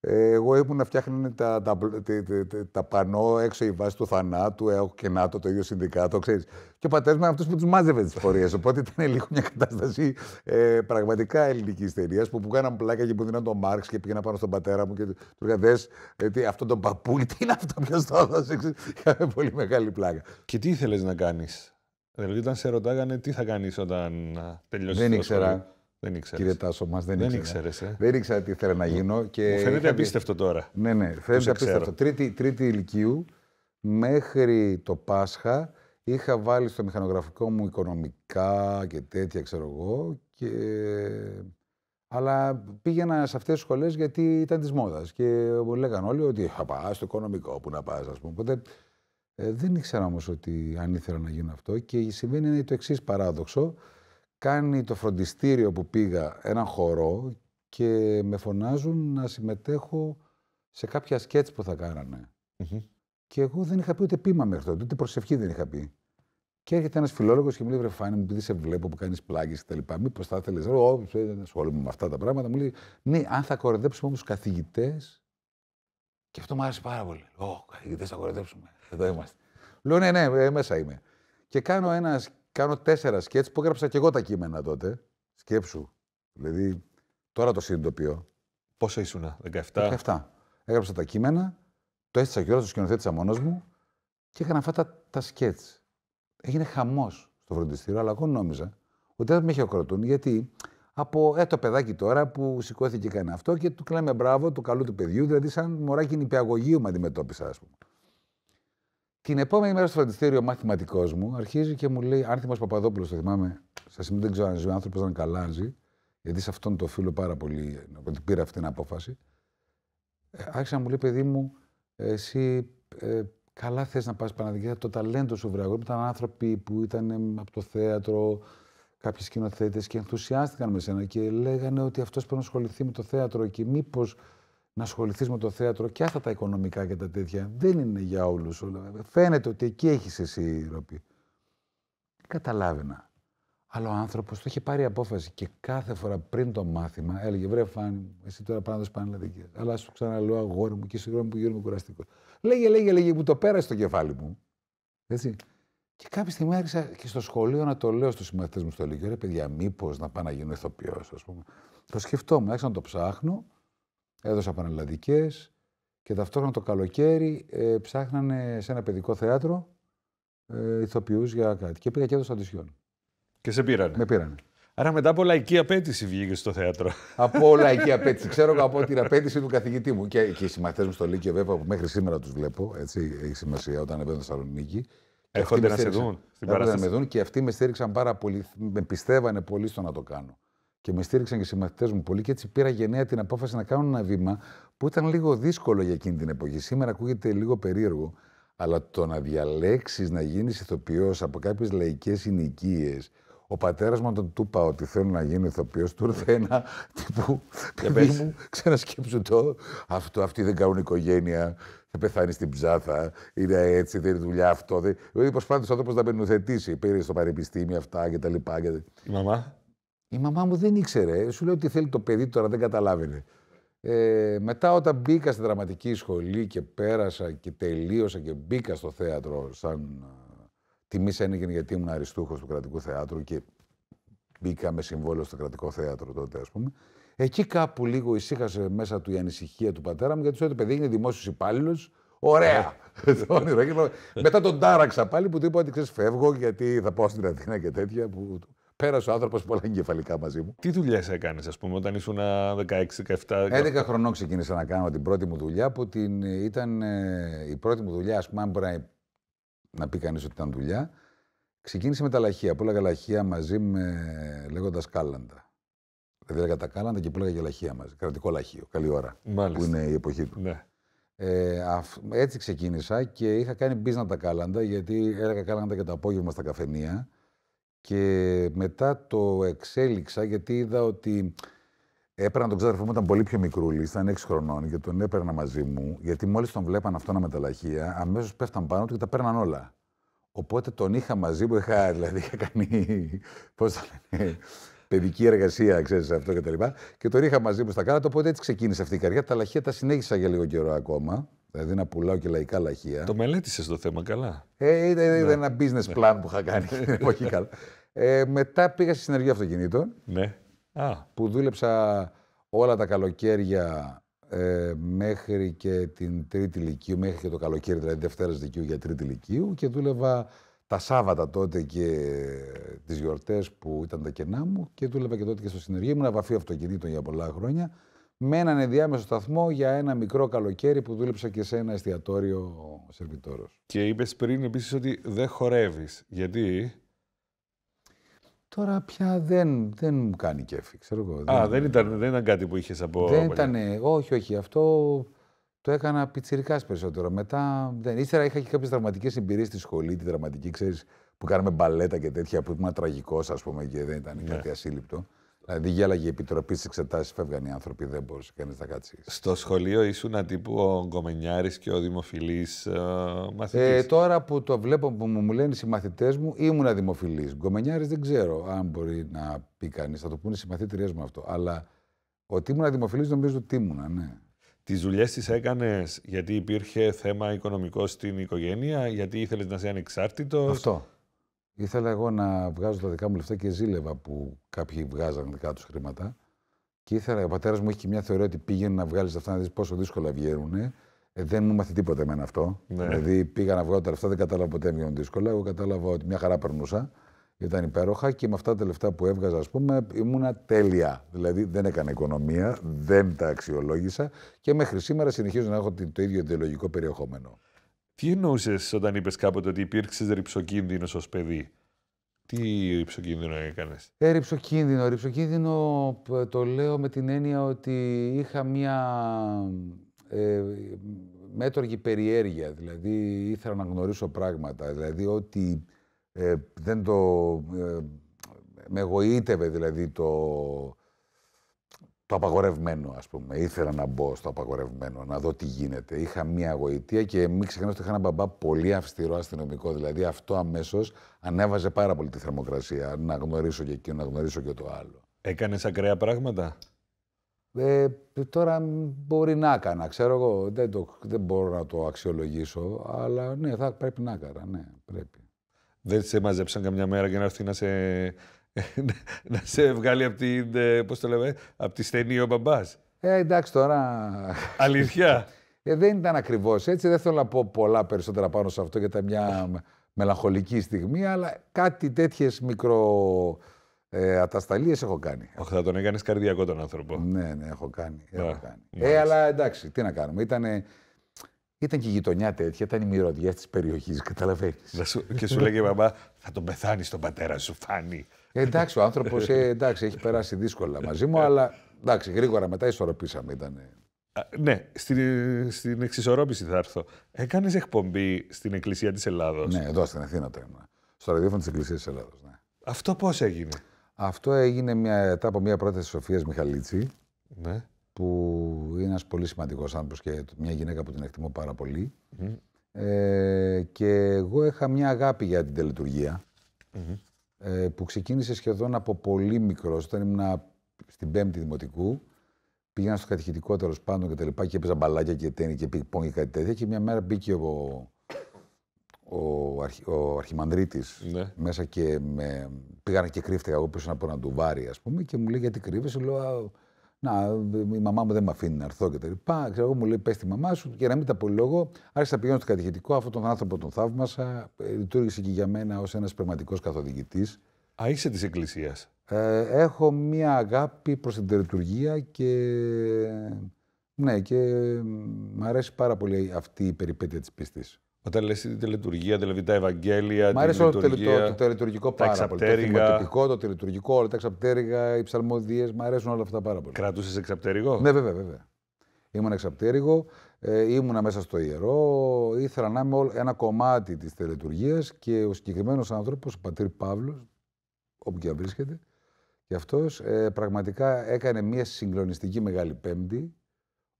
εγώ ήμουν να φτιάχνουν τα, τα, τα, τα, πανό έξω η βάση του θανάτου, έχω και ΝΑΤΟ, το ίδιο συνδικάτο, ξέρεις. Και ο πατέρας μου είναι αυτός που τους μάζευε τις πορείες. Οπότε ήταν λίγο μια κατάσταση ε, πραγματικά ελληνική εταιρεία που, που κάναμε πλάκα και που δίναν τον Μάρξ και πήγαινα πάνω στον πατέρα μου και του έλεγα Δες, ε, τον παππού, τι είναι αυτό, ποιος το έδωσε. Είχαμε πολύ μεγάλη πλάκα. Και τι ήθελες να κάνεις, Δηλαδή, όταν σε ρωτάγανε τι θα κάνεις όταν ε, τελειώσεις. Δεν ήξερα. Δεν ήξερες. Κύριε μας δεν, δεν ήξερες. Ε. Δεν ήξερα τι ήθελα να γίνω. Και Μου φαίνεται απίστευτο τώρα. Ναι, ναι, φαίνεται απίστευτο. Τρίτη, τρίτη ηλικίου μέχρι το Πάσχα είχα βάλει στο μηχανογραφικό μου οικονομικά και τέτοια, ξέρω εγώ. Και... Αλλά πήγαινα σε αυτές τις σχολές γιατί ήταν της μόδας. Και μου λέγανε όλοι ότι θα πας στο οικονομικό, που να πας, ας πούμε. Ε, δεν ήξερα όμως ότι αν ήθελα να γίνω αυτό. Και συμβαίνει το εξής παράδοξο κάνει το φροντιστήριο που πήγα έναν χορό και με φωνάζουν να συμμετέχω σε κάποια σκέτς που θα κανανε Και εγώ δεν είχα πει ούτε πείμα μέχρι τότε, ούτε προσευχή δεν είχα πει. Και έρχεται ένας φιλόλογος και μου λέει: φάνη μου, επειδή σε βλέπω που κάνεις πλάγε και τα λοιπά, μήπως θα ήθελε. Όχι, δεν ασχολούμαι με αυτά τα πράγματα. Μου λέει: Ναι, αν θα κοροϊδέψουμε όμως καθηγητές. Και αυτό μου άρεσε πάρα πολύ. Ω, καθηγητές θα κοροϊδέψουμε. Εδώ είμαστε. Λέω: Ναι, ναι, ε, μέσα είμαι. Και κάνω ένα κάνω τέσσερα σκέτς που έγραψα και εγώ τα κείμενα τότε. Σκέψου. Δηλαδή, τώρα το συνειδητοποιώ. Πόσο ήσουν, 17. 17. Έγραψα τα κείμενα, το έστεισα κιόλας, το σκηνοθέτησα μόνος μου και έκανα αυτά τα, τα σκέτς. Έγινε χαμός στο φροντιστήριο, αλλά εγώ νόμιζα ότι δεν με χειροκροτούν γιατί από ε, το παιδάκι τώρα που σηκώθηκε και αυτό και του κλαίμε μπράβο του καλού του παιδιού, δηλαδή σαν μωράκι νηπιαγωγείου με αντιμετώπισα, ας πούμε. Την επόμενη μέρα στο φροντιστήριο, ο μαθηματικός μου αρχίζει και μου λέει: Άνθιμο Παπαδόπουλος, το θυμάμαι. Σα είμαι δεν ξέρω αν ζει ο άνθρωπος, αν καλάζει, Γιατί σε αυτόν το φίλο πάρα πολύ, ότι πήρα αυτή την απόφαση. Ε, άρχισε να μου λέει: Παιδί μου, εσύ ε, καλά θες να πας Παναδική. Το ταλέντο σου βράγω. Ήταν άνθρωποι που ήταν από το θέατρο, κάποιοι σκηνοθέτες και ενθουσιάστηκαν με σένα και λέγανε ότι αυτός πρέπει να ασχοληθεί με το θέατρο και μήπως να ασχοληθείς με το θέατρο και αυτά τα οικονομικά και τα τέτοια δεν είναι για όλους. Φαίνεται ότι εκεί έχεις εσύ ροπή. Καταλάβαινα. Αλλά ο άνθρωπος το είχε πάρει απόφαση και κάθε φορά πριν το μάθημα έλεγε: Βρε, εσύ τώρα πάνω σπάνε πανελλαδική. Αλλά σου ξαναλέω αγόρι μου και συγγνώμη που γίνομαι κουραστικός. Λέγε, λέγε, λέγε, που το πέρασε το κεφάλι μου. Έτσι. Και κάποια στιγμή άρχισα και στο σχολείο να το λέω στους συμμαθητές μου στο Λίγιο: Ρε, παιδιά, μήπως να πάω να γίνω ηθοποιός, ας πούμε. Το σκεφτόμουν, άρχισα να το ψάχνω έδωσα πανελλαδικές και ταυτόχρονα το καλοκαίρι ε, ψάχνανε σε ένα παιδικό θέατρο ε, ηθοποιούς για κάτι. Και πήγα και έδωσα αντισιόν. Και σε πήρανε. Με πήρανε. Άρα μετά από λαϊκή απέτηση βγήκε στο θέατρο. Από λαϊκή απέτηση. Ξέρω από την απέτηση του καθηγητή μου. Και, και οι συμμαθέ μου στο Λύκειο, βέβαια, που μέχρι σήμερα τους βλέπω. Έτσι, έχει σημασία όταν έβγαλε στη Θεσσαλονίκη. Έρχονται να σε δουν. Στην να με δουν και αυτοί με στήριξαν πάρα πολύ. Με πιστεύανε πολύ στο να το κάνω και με στήριξαν και οι συμμαθητές μου πολύ και έτσι πήρα γενναία την απόφαση να κάνω ένα βήμα που ήταν λίγο δύσκολο για εκείνη την εποχή. Σήμερα ακούγεται λίγο περίεργο, αλλά το να διαλέξεις να γίνεις ηθοποιός από κάποιες λαϊκές συνοικίες. Ο πατέρας μου, όταν του είπα ότι θέλω να γίνει ηθοποιός, του ήρθε ένα τύπου. Παιδί μου, ξανασκέψου το. Αυτό, αυτοί δεν κάνουν οικογένεια. Θα πεθάνεις στην ψάθα. Είναι έτσι, δεν είναι δουλειά αυτό. Δηλαδή, προσπάθησε ο άνθρωπος να μενοθετήσει. Πήρε στο πανεπιστήμιο αυτά κτλ. μαμά. Η μαμά μου δεν ήξερε. Σου λέω ότι θέλει το παιδί τώρα, δεν καταλάβαινε. Ε, μετά όταν μπήκα στη δραματική σχολή και πέρασα και τελείωσα και μπήκα στο θέατρο σαν ε, τιμή ένιγεν γιατί ήμουν αριστούχος του κρατικού θεάτρου και μπήκα με συμβόλαιο στο κρατικό θέατρο τότε ας πούμε. Εκεί κάπου λίγο ησύχασε μέσα του η ανησυχία του πατέρα μου γιατί σου το παιδί είναι δημόσιος υπάλληλος. Ωραία! Ναι. Μετά τον τάραξα πάλι που του είπα ότι ξέρεις, φεύγω γιατί θα πάω στην Αθήνα και τέτοια. Που... Πέρασε ο άνθρωπος πολλά εγκεφαλικά μαζί μου. Τι σε έκανες, ας πούμε, όταν ήσουν 16-17. 11 χρονών ξεκίνησα να κάνω την πρώτη μου δουλειά που την, ε, ήταν ε, η πρώτη μου δουλειά, ας πούμε, αν μπορεί να πει κανείς ότι ήταν δουλειά. Ξεκίνησε με τα λαχεία. έλεγα λαχεία μαζί με λέγοντας κάλαντα. Δηλαδή έλεγα τα κάλαντα και πούλαγα και λαχεία μαζί. Κρατικό λαχείο. Καλή ώρα. Που είναι η εποχή του. Ναι. Ε, έτσι ξεκίνησα και είχα κάνει μπίζνα τα κάλαντα γιατί έλεγα κάλαντα και το απόγευμα στα καφενεία. Και μετά το εξέλιξα γιατί είδα ότι έπαιρνα τον ξάδερφό μου, ήταν πολύ πιο μικρού, ήταν 6 χρονών και τον έπαιρνα μαζί μου. Γιατί μόλις τον βλέπαν αυτό να μεταλλαχεία, αμέσως πέφταν πάνω του και τα παίρναν όλα. Οπότε τον είχα μαζί μου, είχα, δηλαδή είχα κάνει. Πώς θα λένε παιδική εργασία, ξέρεις αυτό κτλ. Και, και τον είχα μαζί μου στα κάτω, οπότε έτσι ξεκίνησε αυτή η καριέρα. Τα λαχεία τα συνέχισα για λίγο καιρό ακόμα. Δηλαδή να πουλάω και λαϊκά λαχεία. Το μελέτησες το θέμα καλά. Ε, είδα ναι. ένα business ναι. plan που είχα κάνει Όχι καλά. Ε, μετά πήγα στη συνεργεία αυτοκινήτων. Ναι. Α. Που δούλεψα όλα τα καλοκαίρια ε, μέχρι και την τρίτη λυκείου, μέχρι και το καλοκαίρι, δηλαδή Δευτέρας Δικίου για τρίτη λυκείου και δούλευα τα Σάββατα τότε και τις γιορτές που ήταν τα κενά μου και δούλευα και τότε και στο συνεργείο μου, ένα βαφείο αυτοκινήτων για πολλά χρόνια, με έναν ενδιάμεσο σταθμό για ένα μικρό καλοκαίρι που δούλεψα και σε ένα εστιατόριο σερβιτόρος. Και είπες πριν επίσης ότι δεν χορεύεις. Γιατί? Τώρα πια δεν, δεν μου κάνει κέφι, ξέρω εγώ. Α, δεν, ήταν, δεν ήταν κάτι που είχες από... Δεν ήταν, όχι, όχι. Αυτό το έκανα πιτσιρικάς περισσότερο. Μετά, δεν, ύστερα είχα και κάποιες δραματικέ εμπειρίες στη σχολή, τη δραματική, ξέρεις, που κάναμε μπαλέτα και τέτοια, που ήμουν τραγικός, ας πούμε, και δεν ήταν yeah. Ναι. κάτι ασύλληπτο. Δηλαδή, γέλαγε η επιτροπή στις εξετάσεις, φεύγαν οι άνθρωποι, δεν μπορούσε κανείς να κάτσει. Στο σχολείο ήσουν τύπου ο Γκομενιάρης και ο δημοφιλής ε, μαθητής. Ε, τώρα που το βλέπω που μου λένε οι συμμαθητές μου, ήμουν δημοφιλής. Γκομενιάρης δεν ξέρω αν μπορεί να πει κανείς, θα το πούνε οι συμμαθήτριές μου αυτό. Αλλά ότι ήμουν δημοφιλής νομίζω ότι ήμουν, ναι. Τις δουλειές τις έκανες γιατί υπήρχε θέμα οικονομικό στην οικογένεια, γιατί ήθελες να είσαι ανεξάρτητος. Αυτό. Ήθελα εγώ να βγάζω τα δικά μου λεφτά και ζήλευα που κάποιοι βγάζαν δικά τους χρήματα. Και ήθελα, ο πατέρας μου έχει και μια θεωρία ότι πήγαινε να βγάλει αυτά, να δεις πόσο δύσκολα βγαίνουν. Ε, δεν μου μάθει τίποτα εμένα αυτό. Ναι. Δηλαδή πήγα να βγάλω τα λεφτά, δεν κατάλαβα ποτέ βγαίνουν δύσκολα. Εγώ κατάλαβα ότι μια χαρά περνούσα ήταν υπέροχα και με αυτά τα λεφτά που έβγαζα, ας πούμε, ήμουνα τέλεια. Δηλαδή δεν έκανα οικονομία, δεν τα αξιολόγησα και μέχρι σήμερα συνεχίζω να έχω το ίδιο ιδεολογικό περιεχόμενο. Τι εννοούσες όταν είπες κάποτε ότι υπήρξες ρηψοκίνδυνος ως παιδί. Τι ρηψοκίνδυνο έκανες. Ε, ρηψοκίνδυνο. Ρηψοκίνδυνο το λέω με την έννοια ότι είχα μια ε, μέτωργη περιέργεια. Δηλαδή ήθελα να γνωρίσω πράγματα. Δηλαδή ότι ε, δεν το... Ε, με εγωίτευε δηλαδή το, το απαγορευμένο, ας πούμε. Ήθελα να μπω στο απαγορευμένο, να δω τι γίνεται. Είχα μία γοητεία και μην ξεχνάω ότι είχα έναν μπαμπά πολύ αυστηρό αστυνομικό. Δηλαδή αυτό αμέσως ανέβαζε πάρα πολύ τη θερμοκρασία. Να γνωρίσω και εκείνο, να γνωρίσω και το άλλο. Έκανες ακραία πράγματα. Ε, τώρα μπορεί να έκανα, ξέρω εγώ, δεν, το, δεν μπορώ να το αξιολογήσω, αλλά ναι, θα πρέπει να έκανα, ναι, πρέπει. Δεν σε μάζεψαν καμιά μέρα για να έρθει να σε, να σε βγάλει από την, ε, πώς το λέμε, από τη στενή ο Μπαμπάς. Ε, εντάξει τώρα. Αλήθεια. Ε, δεν ήταν ακριβώς έτσι. Δεν θέλω να πω πολλά περισσότερα πάνω σε αυτό για ήταν μια μελαγχολική στιγμή, αλλά κάτι τέτοιες μικρο. Ε, έχω κάνει. Όχι, θα τον έκανες καρδιακό τον άνθρωπο. Ναι, ναι, έχω κάνει. Έχω κάνει. Ε, αλλά εντάξει, τι να κάνουμε. Ήτανε, ήταν και η γειτονιά τέτοια, ήταν η μυρωδιά της περιοχής, καταλαβαίνεις. Και σου λέγε μαμά, θα τον πεθάνεις τον πατέρα σου, φάνη. Ε, εντάξει, ο άνθρωπος ε, εντάξει, έχει περάσει δύσκολα μαζί μου, ε. αλλά εντάξει, γρήγορα μετά ισορροπήσαμε. Ήταν. Ναι, στην, στην εξισορρόπηση θα έρθω. Έκανες εκπομπή στην Εκκλησία της Ελλάδος. Ναι, εδώ στην Αθήνα το Στο ραδιόφωνο της Εκκλησίας της Ελλάδος. Ναι. Αυτό πώς έγινε. Αυτό έγινε μετά από μια πρόταση της Σοφίας Μιχαλίτση. Ναι που είναι ένας πολύ σημαντικός άνθρωπος και μια γυναίκα που την εκτιμώ πάρα Ε, και εγώ είχα μια αγάπη για την τελετουργια ε, που ξεκίνησε σχεδόν από πολύ μικρός. Όταν ήμουν στην πέμπτη δημοτικού, πήγαινα στο κατηχητικό τέλος πάντων και τα λοιπά και έπαιζα μπαλάκια και τένι και πήγε και κάτι τέτοια. Και μια μέρα μπήκε ο, ο, αρχι, Αρχιμανδρίτης ναι. μέσα και με, πήγαν και κρύφτηκα εγώ πίσω από του τουβάρι ας πούμε, και μου λέει γιατί κρύβεσαι, λέω να, η μαμά μου δεν με αφήνει να έρθω και τα λοιπά. Ξέρω, εγώ μου λέει, Πες τη μαμά σου και να μην τα λόγο, Άρχισα να πηγαίνω στο κατηχητικό, αυτόν τον άνθρωπο τον θαύμασα. Λειτουργήσε και για μένα ως ένας πραγματικός καθοδηγητής. Α, είσαι της Εκκλησίας. Ε, έχω μία αγάπη προς την τελετουργία και... Ναι, και μ' αρέσει πάρα πολύ αυτή η περιπέτεια τη πίστης. Όταν λες λειτουργία, δηλαδή τα Ευαγγέλια, Μ' άρεσε όλο το, το, τελετουργικό πάρα πολύ. Το θυματοποιικό, το τελετουργικό, όλα τα εξαπτέρυγα, οι ψαλμοδίες. μου αρέσουν όλα αυτά πάρα πολύ. Κρατούσε εξαπτέρυγο. Ναι, βέβαια, βέβαια. Ήμουν εξαπτέρυγο, ε, ήμουνα μέσα στο ιερό, ήθελα να είμαι ένα κομμάτι της τελετουργίας και ο συγκεκριμένος άνθρωπος, ο πατήρ Παύλος, όπου και αν βρίσκεται, και αυτός ε, πραγματικά έκανε μια συγκλονιστική μεγάλη Πέμπτη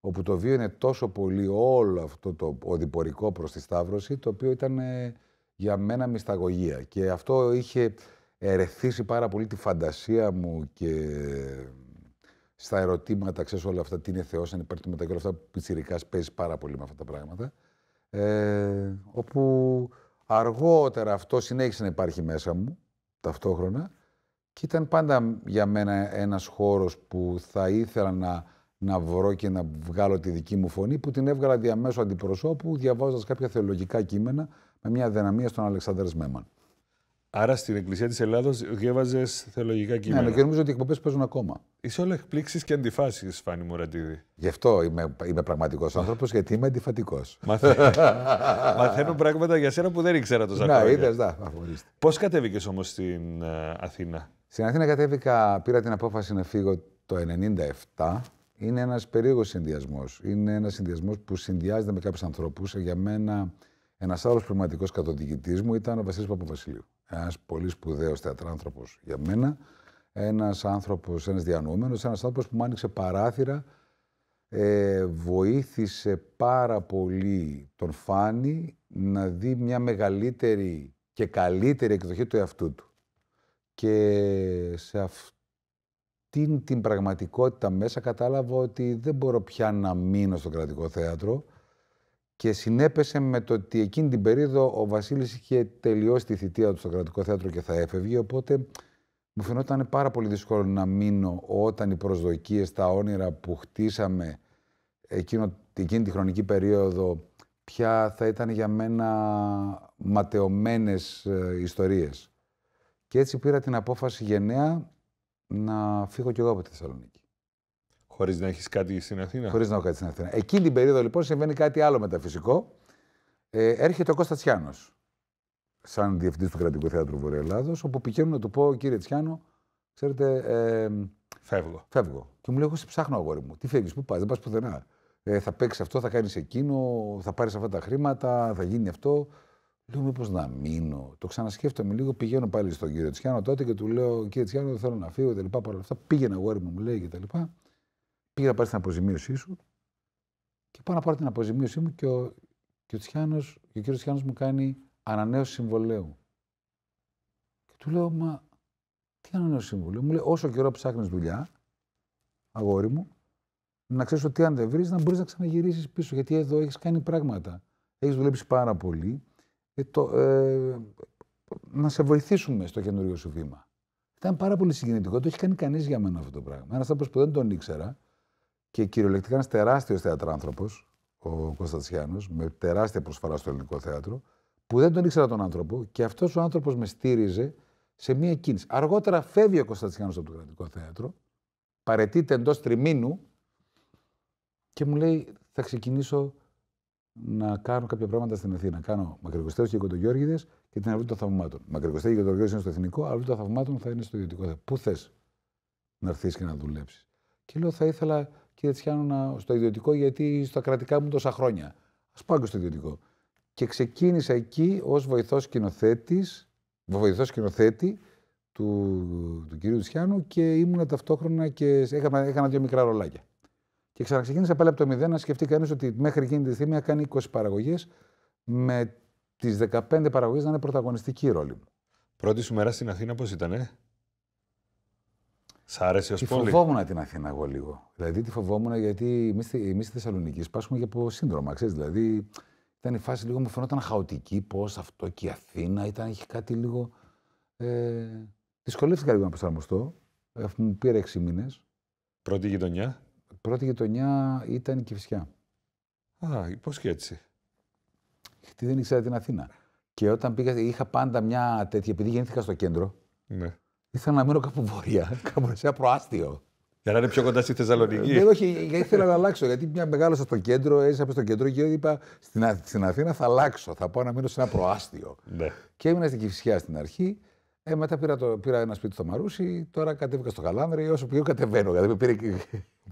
όπου το βίο είναι τόσο πολύ όλο αυτό το οδηπορικό προς τη Σταύρωση, το οποίο ήταν ε, για μένα μυσταγωγία. Και αυτό είχε ερεθίσει πάρα πολύ τη φαντασία μου και στα ερωτήματα, ξέρεις όλα αυτά, τι είναι Θεός, αν υπάρχει μετά και όλα αυτά που πιτσιρικάς παίζεις πάρα πολύ με αυτά τα πράγματα. Ε, όπου αργότερα αυτό συνέχισε να υπάρχει μέσα μου, ταυτόχρονα, και ήταν πάντα για μένα ένας χώρος που θα ήθελα να να βρω και να βγάλω τη δική μου φωνή που την έβγαλα διαμέσου αντιπροσώπου διαβάζοντας κάποια θεολογικά κείμενα με μια δυναμία στον Αλεξάνδρ Σμέμαν. Άρα στην Εκκλησία της Ελλάδος διέβαζε θεολογικά ναι, κείμενα. Ναι, και νομίζω ότι οι εκπομπές παίζουν ακόμα. Είσαι όλα εκπλήξεις και αντιφάσεις, Φάνη Μουραντίδη. Γι' αυτό είμαι, είμαι πραγματικός άνθρωπος, γιατί είμαι αντιφατικός. Μαθαίνω πράγματα για σένα που δεν ήξερα το ναι, να, Πώς κατέβηκες όμως στην ε, Αθήνα. Στην Αθήνα κατέβηκα, πήρα την απόφαση να φύγω το 97 είναι ένας περίεργος συνδυασμός. Είναι ένας συνδυασμός που συνδυάζεται με κάποιους ανθρώπους. Για μένα, ένας άλλος πνευματικός κατοδηγητής μου ήταν ο Βασίλης Παπαβασιλείου. Ένας πολύ σπουδαίος θεατράνθρωπος για μένα. Ένας άνθρωπος, ένας διανοούμενος, ένας άνθρωπος που μου άνοιξε παράθυρα ε, βοήθησε πάρα πολύ τον Φάνη να δει μια μεγαλύτερη και καλύτερη εκδοχή του εαυτού του. Και σε αυτό την την πραγματικότητα μέσα κατάλαβα ότι δεν μπορώ πια να μείνω στο κρατικό θέατρο και συνέπεσε με το ότι εκείνη την περίοδο ο Βασίλης είχε τελειώσει τη θητεία του στο κρατικό θέατρο και θα έφευγε, οπότε μου φαινόταν πάρα πολύ δύσκολο να μείνω όταν οι προσδοκίες, τα όνειρα που χτίσαμε εκείνο, εκείνη τη χρονική περίοδο πια θα ήταν για μένα ματαιωμένες ε, ιστορίες. Και έτσι πήρα την απόφαση γενναία να φύγω κι εγώ από τη Θεσσαλονίκη. Χωρίς να έχεις κάτι στην Αθήνα. Χωρίς να έχω κάτι στην Αθήνα. Εκείνη την περίοδο λοιπόν συμβαίνει κάτι άλλο μεταφυσικό. Ε, έρχεται ο Κώστας Τσιάνο, σαν διευθυντής του Κρατικού Θεάτρου Βορειο Ελλάδος, όπου πηγαίνω να του πω, κύριε Τσιάνο, ξέρετε. Ε, φεύγω. φεύγω. Και μου λέει, Εγώ σε ψάχνω, αγόρι μου. Τι φεύγεις, πού πας, δεν πας πουθενά. Ε, θα παίξεις αυτό, θα κάνεις εκείνο, θα πάρεις αυτά τα χρήματα, θα γίνει αυτό. Λέω μήπως να μείνω. Το ξανασκέφτομαι λίγο. Πηγαίνω πάλι στον κύριο Τσιάνο τότε και του λέω: Κύριε Τσιάνο, δεν θέλω να φύγω κτλ. Παρ' όλα αυτά πήγαινε αγόρι μου, μου λέει κτλ. Πήγα να πάρει την αποζημίωσή σου και πάω να πάρω την αποζημίωσή μου και ο, και ο, Τσιάνος, ο κύριος Τσιάνος μου κάνει ανανέωση συμβολέου. Και του λέω: Μα τι ανανέωση συμβολέου. Μου λέει: Όσο καιρό ψάχνεις δουλειά, αγόρι μου, να ξέρεις ότι αν δεν βρεις, να μπορείς να ξαναγυρίσεις πίσω. Γιατί εδώ έχεις κάνει πράγματα. Έχεις δουλέψει πάρα πολύ ε, το, ε, να σε βοηθήσουμε στο καινούριο σου βήμα. Ήταν πάρα πολύ συγκινητικό. Το έχει κάνει κανείς για μένα αυτό το πράγμα. Ένας άνθρωπος που δεν τον ήξερα και κυριολεκτικά ένας τεράστιος θεατράνθρωπος, ο Κωνσταντσιάνο, με τεράστια προσφορά στο ελληνικό θέατρο, που δεν τον ήξερα τον άνθρωπο και αυτός ο άνθρωπος με στήριζε σε μία κίνηση. Αργότερα φεύγει ο Κωνσταντσιάνο από το κρατικό θέατρο, παρετείται εντός τριμήνου και μου λέει θα ξεκινήσω να κάνω κάποια πράγματα στην Αθήνα. Να κάνω μακρυγοστέο και κοντογιώργηδε και την αυλή των θαυμάτων. Μακρυγοστέο και κοντογιώργηδε είναι στο εθνικό, αυλή των θαυμάτων θα είναι στο ιδιωτικό. Πού θες να έρθεις και να δουλέψεις. Και λέω, θα ήθελα, κύριε Τσιάνο, να, στο ιδιωτικό, γιατί στα κρατικά μου τόσα χρόνια. Ας πάω στο ιδιωτικό. Και ξεκίνησα εκεί ως βοηθός σκηνοθέτης, βοηθός σκηνοθέτη του, κυρίου Τσιάνου και ήμουν ταυτόχρονα και έκανα, έκανα δύο μικρά ρολάκια. Και ξαναξεκίνησα πάλι από το 0 να σκεφτεί κανείς ότι μέχρι εκείνη τη στιγμή κάνει 20 παραγωγές με τις 15 παραγωγές να είναι πρωταγωνιστική ρόλη μου. Πρώτη σου μέρα στην Αθήνα πώς ήταν, ε? Σ' άρεσε ως πόλη. Φοβόμουν την Αθήνα εγώ λίγο. Δηλαδή τη φοβόμουν γιατί εμείς στη Θεσσαλονίκη πάσχουμε και από σύνδρομα, ξέρεις. Δηλαδή ήταν η φάση λίγο μου φαινόταν χαοτική, πώς αυτό και η Αθήνα ήταν, είχε κάτι λίγο. Ε, δυσκολεύτηκα λίγο να προσαρμοστώ, ε, αφού μου πήρε 6 μήνες. Πρώτη γειτονιά. Πρώτη γειτονιά ήταν η Κυφσιά. Α, πώς και έτσι. Γιατί δεν ήξερα την Αθήνα. Και όταν πήγα, είχα πάντα μια τέτοια, επειδή γεννήθηκα στο κέντρο, ναι. ήθελα να μείνω κάπου βόρεια, κάπου σε ένα προάστιο. Για να είναι πιο κοντά στη Θεσσαλονίκη. Δεν, όχι, ήθελα να αλλάξω. Γιατί μια μεγάλωσα στο κέντρο, έζησα στο κέντρο και είπα στην, στην Αθήνα θα αλλάξω. Θα πάω να μείνω σε ένα προάστιο. Ναι. Και έμεινα στην Κυφσιά στην αρχή ε, μετά πήρα, το, πήρα ένα σπίτι στο Μαρούσι, τώρα κατέβηκα στο Καλάνδρη, όσο πιο κατεβαίνω. Δηλαδή πήρε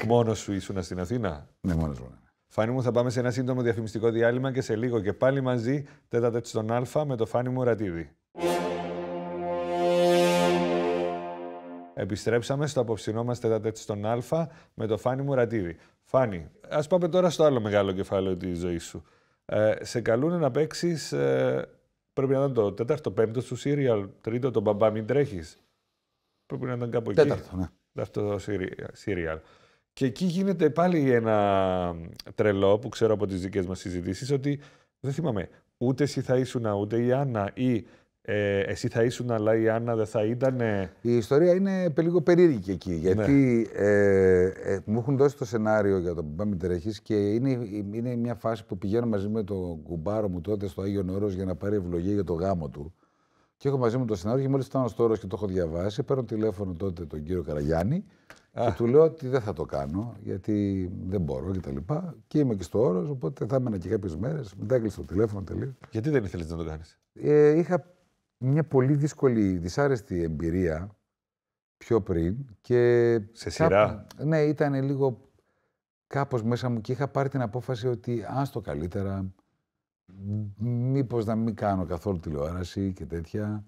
Μόνος σου ήσουν στην Αθήνα. Ναι, μόνος μου. Ναι. Φάνη μου, θα πάμε σε ένα σύντομο διαφημιστικό διάλειμμα και σε λίγο και πάλι μαζί τέταρτο στον Α με το Φάνη μου Ρατίδη. Επιστρέψαμε στο απόψινό μας τέταρτο στον Α με το Φάνη μου Ρατίδη. Φάνη, ας πάμε τώρα στο άλλο μεγάλο κεφάλαιο της ζωής σου. Ε, σε καλούν να παίξεις ε, Πρέπει να ήταν το τέταρτο, πέμπτο του Σύριαλ, τρίτο το μπαμπά, μην τρέχεις. Πρέπει να ήταν κάπου τέταρτο, εκεί. Τέταρτο, ναι. Τέταρτο το Σύριαλ. Και εκεί γίνεται πάλι ένα τρελό που ξέρω από τις δικές μας συζητήσεις ότι δεν θυμάμαι ούτε εσύ θα ήσουν ούτε η Άννα ή ε, εσύ θα ήσουν, αλλά η Άννα δεν θα ήταν. Η ιστορία είναι λίγο περίεργη εκεί. Ναι. Γιατί ε, ε, μου έχουν δώσει το σενάριο για το που πάμε και είναι, είναι μια φάση που πηγαίνω μαζί με τον κουμπάρο μου τότε στο Άγιο Νόρος για να πάρει ευλογία για το γάμο του. Και έχω μαζί μου το σενάριο και μόλις ήταν στο όρος και το έχω διαβάσει. Παίρνω τηλέφωνο τότε τον κύριο Καραγιάννη και του λέω ότι δεν θα το κάνω γιατί δεν μπορώ κτλ. Και, και είμαι και στο όρος, οπότε θα έμενα και κάποιες μέρες. Μετά έκλεισε το τηλέφωνο τελείως. Γιατί δεν ήθελες να το κάνεις. Ε, είχα μια πολύ δύσκολη, δυσάρεστη εμπειρία πιο πριν και... Σε σειρά. ναι, ήταν λίγο κάπως μέσα μου και είχα πάρει την απόφαση ότι άστο καλύτερα, μήπως να μην κάνω καθόλου τηλεόραση και τέτοια.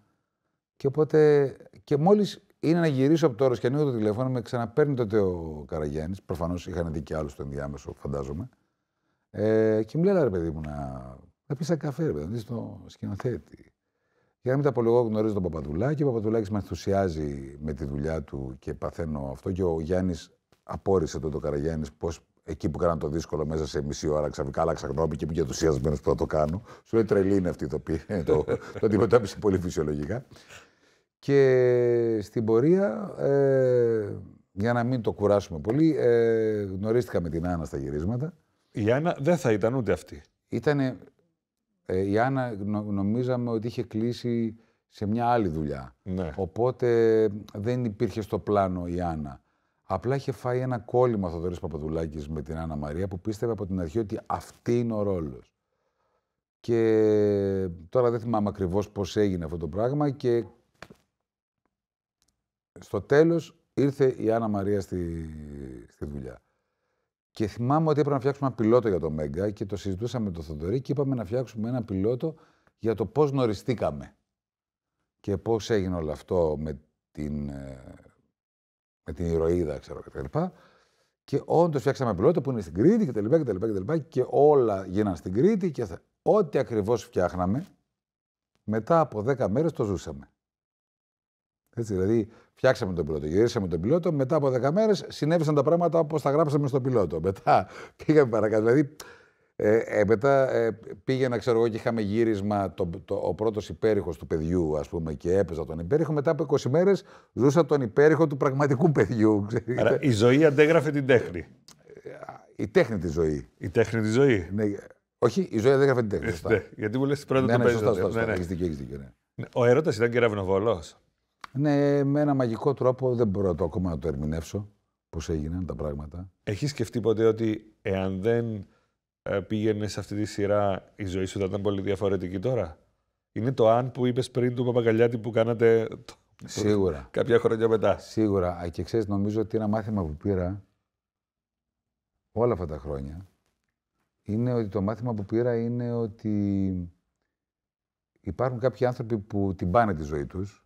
Και οπότε, και μόλις είναι να γυρίσω από το όρος και ανοίγω το τηλέφωνο, με ξαναπαίρνει τότε ο Καραγιάννης, προφανώς είχαν δει και άλλους στο ενδιάμεσο, φαντάζομαι, ε, και μου λέει, ρε παιδί μου, να, να πεις ένα καφέ, ρε παιδί, το σκηνοθέτη. Για να μην τα λίγο, γνωρίζω τον Παπαδουλάκη. Ο Παπαδουλάκης με ενθουσιάζει με τη δουλειά του και παθαίνω αυτό. Και ο Γιάννης απόρρισε τον το Καραγιάννη πώ εκεί που κάναν το δύσκολο μέσα σε μισή ώρα ξαφνικά άλλαξα γνώμη και μου και ενθουσιασμένος που θα το κάνω. Σου λέει τρελή είναι αυτή η τοπή. Ε, το, το αντιμετώπισε πολύ φυσιολογικά. Και στην πορεία, ε, για να μην το κουράσουμε πολύ, ε, γνωρίστηκα με την Άννα στα γυρίσματα. Η Άννα δεν θα ήταν ούτε αυτή. Ήτανε ε, η Άννα νομίζαμε ότι είχε κλείσει σε μια άλλη δουλειά. Ναι. Οπότε ε, δεν υπήρχε στο πλάνο η Άννα. Απλά είχε φάει ένα κόλλημα ο Θοδωρής Παπαδουλάκης με την Άννα Μαρία που πίστευε από την αρχή ότι αυτή είναι ο ρόλος. Και ε, τώρα δεν θυμάμαι ακριβώς πώς έγινε αυτό το πράγμα και στο τέλος ήρθε η Άννα Μαρία στη, στη δουλειά. Και θυμάμαι ότι έπρεπε να φτιάξουμε ένα πιλότο για το Μέγκα και το συζητούσαμε με τον Θοδωρή και είπαμε να φτιάξουμε ένα πιλότο για το πώς γνωριστήκαμε. Και πώς έγινε όλο αυτό με την, ε, με την ηρωίδα, ξέρω κτλ. Και όντως φτιάξαμε πιλότο που είναι στην Κρήτη κτλ. Και, και, και όλα γίνανε στην Κρήτη και ό,τι ακριβώς φτιάχναμε, μετά από 10 μέρες το ζούσαμε. Έτσι, δηλαδή Φτιάξαμε τον πιλότο, γυρίσαμε τον πιλότο. Μετά από 10 μέρες συνέβησαν τα πράγματα όπως τα γράψαμε στον πιλότο. Μετά πήγαμε παρακάτω. Δηλαδή, ε, ε, μετά ε, πήγαινα, ξέρω εγώ, και είχαμε γύρισμα το, το, ο πρώτος υπέρηχος του παιδιού, ας πούμε, και έπαιζα τον υπέρηχο. Μετά από 20 μέρες ζούσα τον υπέρηχο του πραγματικού παιδιού. Άρα, η ζωή αντέγραφε την τέχνη. Ε, η τέχνη τη ζωή. Η τέχνη τη ζωή. Ναι, όχι, η ζωή αντέγραφε την τέχνη. Ε, ναι, Γιατί μου λες πρώτα ναι, το ναι, ναι, ναι. ναι. ναι. Ο έρωτας ήταν κεραυνοβολό. Ναι, με ένα μαγικό τρόπο δεν μπορώ το ακόμα να το ερμηνεύσω Πώς έγιναν τα πράγματα. Έχεις σκεφτεί ποτέ ότι εάν δεν ε, πήγαινε σε αυτή τη σειρά η ζωή σου θα ήταν πολύ διαφορετική τώρα. Είναι το αν που είπες πριν του Παπαγκαλιάτη που κάνατε Σίγουρα. κάποια χρόνια μετά. Σίγουρα. Και ξέρεις νομίζω ότι ένα μάθημα που πήρα όλα αυτά τα χρόνια είναι ότι το μάθημα που πήρα είναι ότι υπάρχουν κάποιοι άνθρωποι που την πάνε τη ζωή τους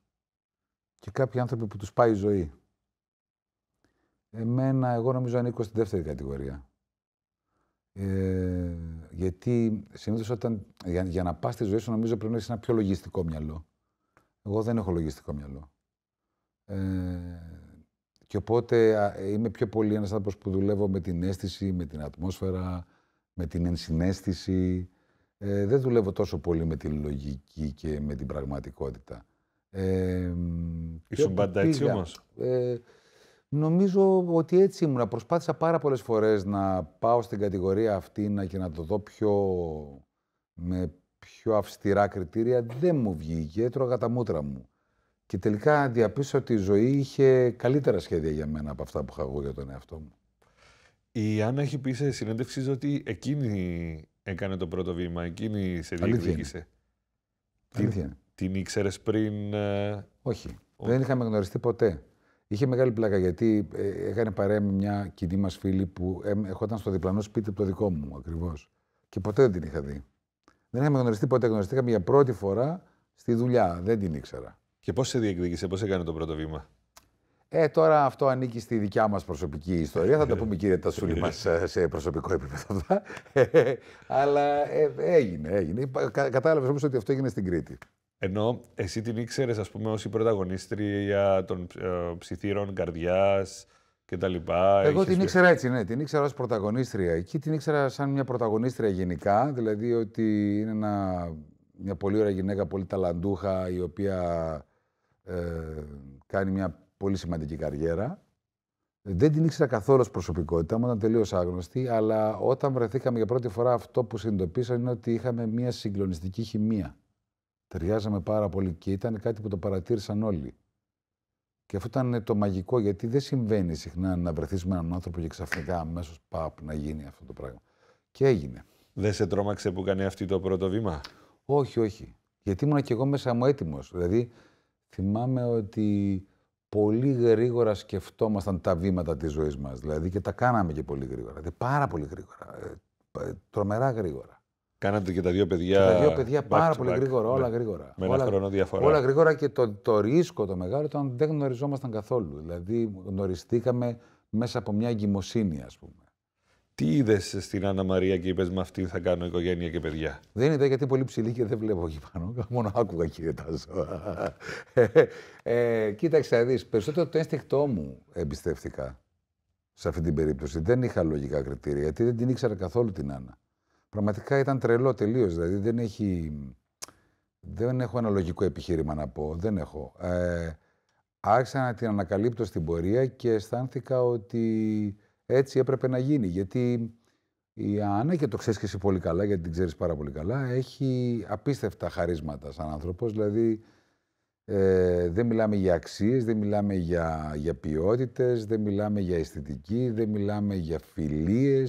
και κάποιοι άνθρωποι που τους πάει η ζωή. Εμένα, εγώ νομίζω ανήκω στη δεύτερη κατηγορία. Ε, γιατί συνήθως όταν, για, για να πας στη ζωή σου νομίζω πρέπει να έχεις ένα πιο λογιστικό μυαλό. Εγώ δεν έχω λογιστικό μυαλό. Ε, και οπότε είμαι πιο πολύ ένας άνθρωπος που δουλεύω με την αίσθηση, με την ατμόσφαιρα, με την ενσυναίσθηση. Ε, δεν δουλεύω τόσο πολύ με τη λογική και με την πραγματικότητα. Ε, Ήσουν έτσι όμως. Ε, νομίζω ότι έτσι ήμουν. Προσπάθησα πάρα πολλές φορές να πάω στην κατηγορία αυτή να, και να το δω πιο, με πιο αυστηρά κριτήρια. Δεν μου βγήκε, έτρωγα τα μούτρα μου. Και τελικά διαπίστωσα ότι η ζωή είχε καλύτερα σχέδια για μένα από αυτά που είχα εγώ για τον εαυτό μου. Η Άννα έχει πει σε συνέντευξη ότι εκείνη έκανε το πρώτο βήμα, εκείνη σε διεκδίκησε. Αλήθεια. Την ήξερες πριν. Ε, Όχι. Ο... Δεν είχαμε γνωριστεί ποτέ. Είχε μεγάλη πλάκα γιατί ε, έκανε παρέα με μια κοινή μας φίλη που έρχονταν ε, στο διπλανό σπίτι από το δικό μου ακριβώς. Και ποτέ δεν την είχα δει. Δεν είχαμε γνωριστεί ποτέ. Γνωριστήκαμε για πρώτη φορά στη δουλειά. Δεν την ήξερα. Και πώς σε διεκδίκησε, πώς έκανε το πρώτο βήμα. Ε, τώρα αυτό ανήκει στη δικιά μας προσωπική ιστορία. Θα τα πούμε, κύριε Τασούλη, μας σε προσωπικό επίπεδο. Αλλά έγινε, έγινε. Κατάλαβες όμως ότι αυτό έγινε στην Κρήτη. Ενώ εσύ την ήξερες, ας πούμε, ως η πρωταγωνίστρια των ε, ψιθύρων καρδιάς και τα λοιπά. Εγώ την ήξερα έτσι, ναι. Την ήξερα ως πρωταγωνίστρια. Εκεί την ήξερα σαν μια πρωταγωνίστρια γενικά. Δηλαδή ότι είναι ένα, μια πολύ ωραία γυναίκα, πολύ ταλαντούχα, η οποία ε, κάνει μια πολύ σημαντική καριέρα. Δεν την ήξερα καθόλου ως προσωπικότητα μου, ήταν τελείως άγνωστη, αλλά όταν βρεθήκαμε για πρώτη φορά αυτό που συνειδητοποίησα είναι ότι είχαμε μια συγκλονιστική χημεία. Ταιριάζαμε πάρα πολύ και ήταν κάτι που το παρατήρησαν όλοι. Και αυτό ήταν το μαγικό, γιατί δεν συμβαίνει συχνά να βρεθείς με έναν άνθρωπο και ξαφνικά αμέσως παπ να γίνει αυτό το πράγμα. Και έγινε. Δεν σε τρόμαξε που κάνει αυτή το πρώτο βήμα. Όχι, όχι. Γιατί ήμουν και εγώ μέσα μου έτοιμος. Δηλαδή, θυμάμαι ότι πολύ γρήγορα σκεφτόμασταν τα βήματα της ζωής μας. Δηλαδή, και τα κάναμε και πολύ γρήγορα. Δηλαδή, πάρα πολύ γρήγορα. Ε, τρομερά γρήγορα. Κάνατε και τα δύο παιδιά. τα δύο παιδιά πάρα πολύ γρήγορα, όλα γρήγορα. Με ένα όλα, χρόνο διαφορά. Όλα γρήγορα και το, το ρίσκο το μεγάλο ήταν ότι δεν γνωριζόμασταν καθόλου. Δηλαδή γνωριστήκαμε μέσα από μια εγκυμοσύνη, ας πούμε. Τι είδες στην Άννα Μαρία και είπες: Με αυτήν θα κάνω οικογένεια και παιδιά. Δεν είδα γιατί πολύ ψηλή και δεν βλέπω εκεί πάνω. Μόνο άκουγα, κύριε τα ε, κοίταξε να δεις. Περισσότερο το ένστικτό μου εμπιστεύτηκα σε αυτή την περίπτωση. Δεν είχα λογικά κριτήρια γιατί δεν την ήξερα καθόλου την Άννα. Πραγματικά ήταν τρελό τελείως. Δηλαδή δεν έχει. Δεν έχω ένα λογικό επιχείρημα να πω. Δεν έχω. Ε, άρχισα να την ανακαλύπτω στην πορεία και αισθάνθηκα ότι έτσι έπρεπε να γίνει. Γιατί η Άννα, και το ξέρεις και εσύ πολύ καλά, γιατί την ξέρεις πάρα πολύ καλά, έχει απίστευτα χαρίσματα σαν άνθρωπος. Δηλαδή, ε, δεν μιλάμε για αξίες, δεν μιλάμε για, για ποιότητες, δεν μιλάμε για αισθητική, δεν μιλάμε για φιλίες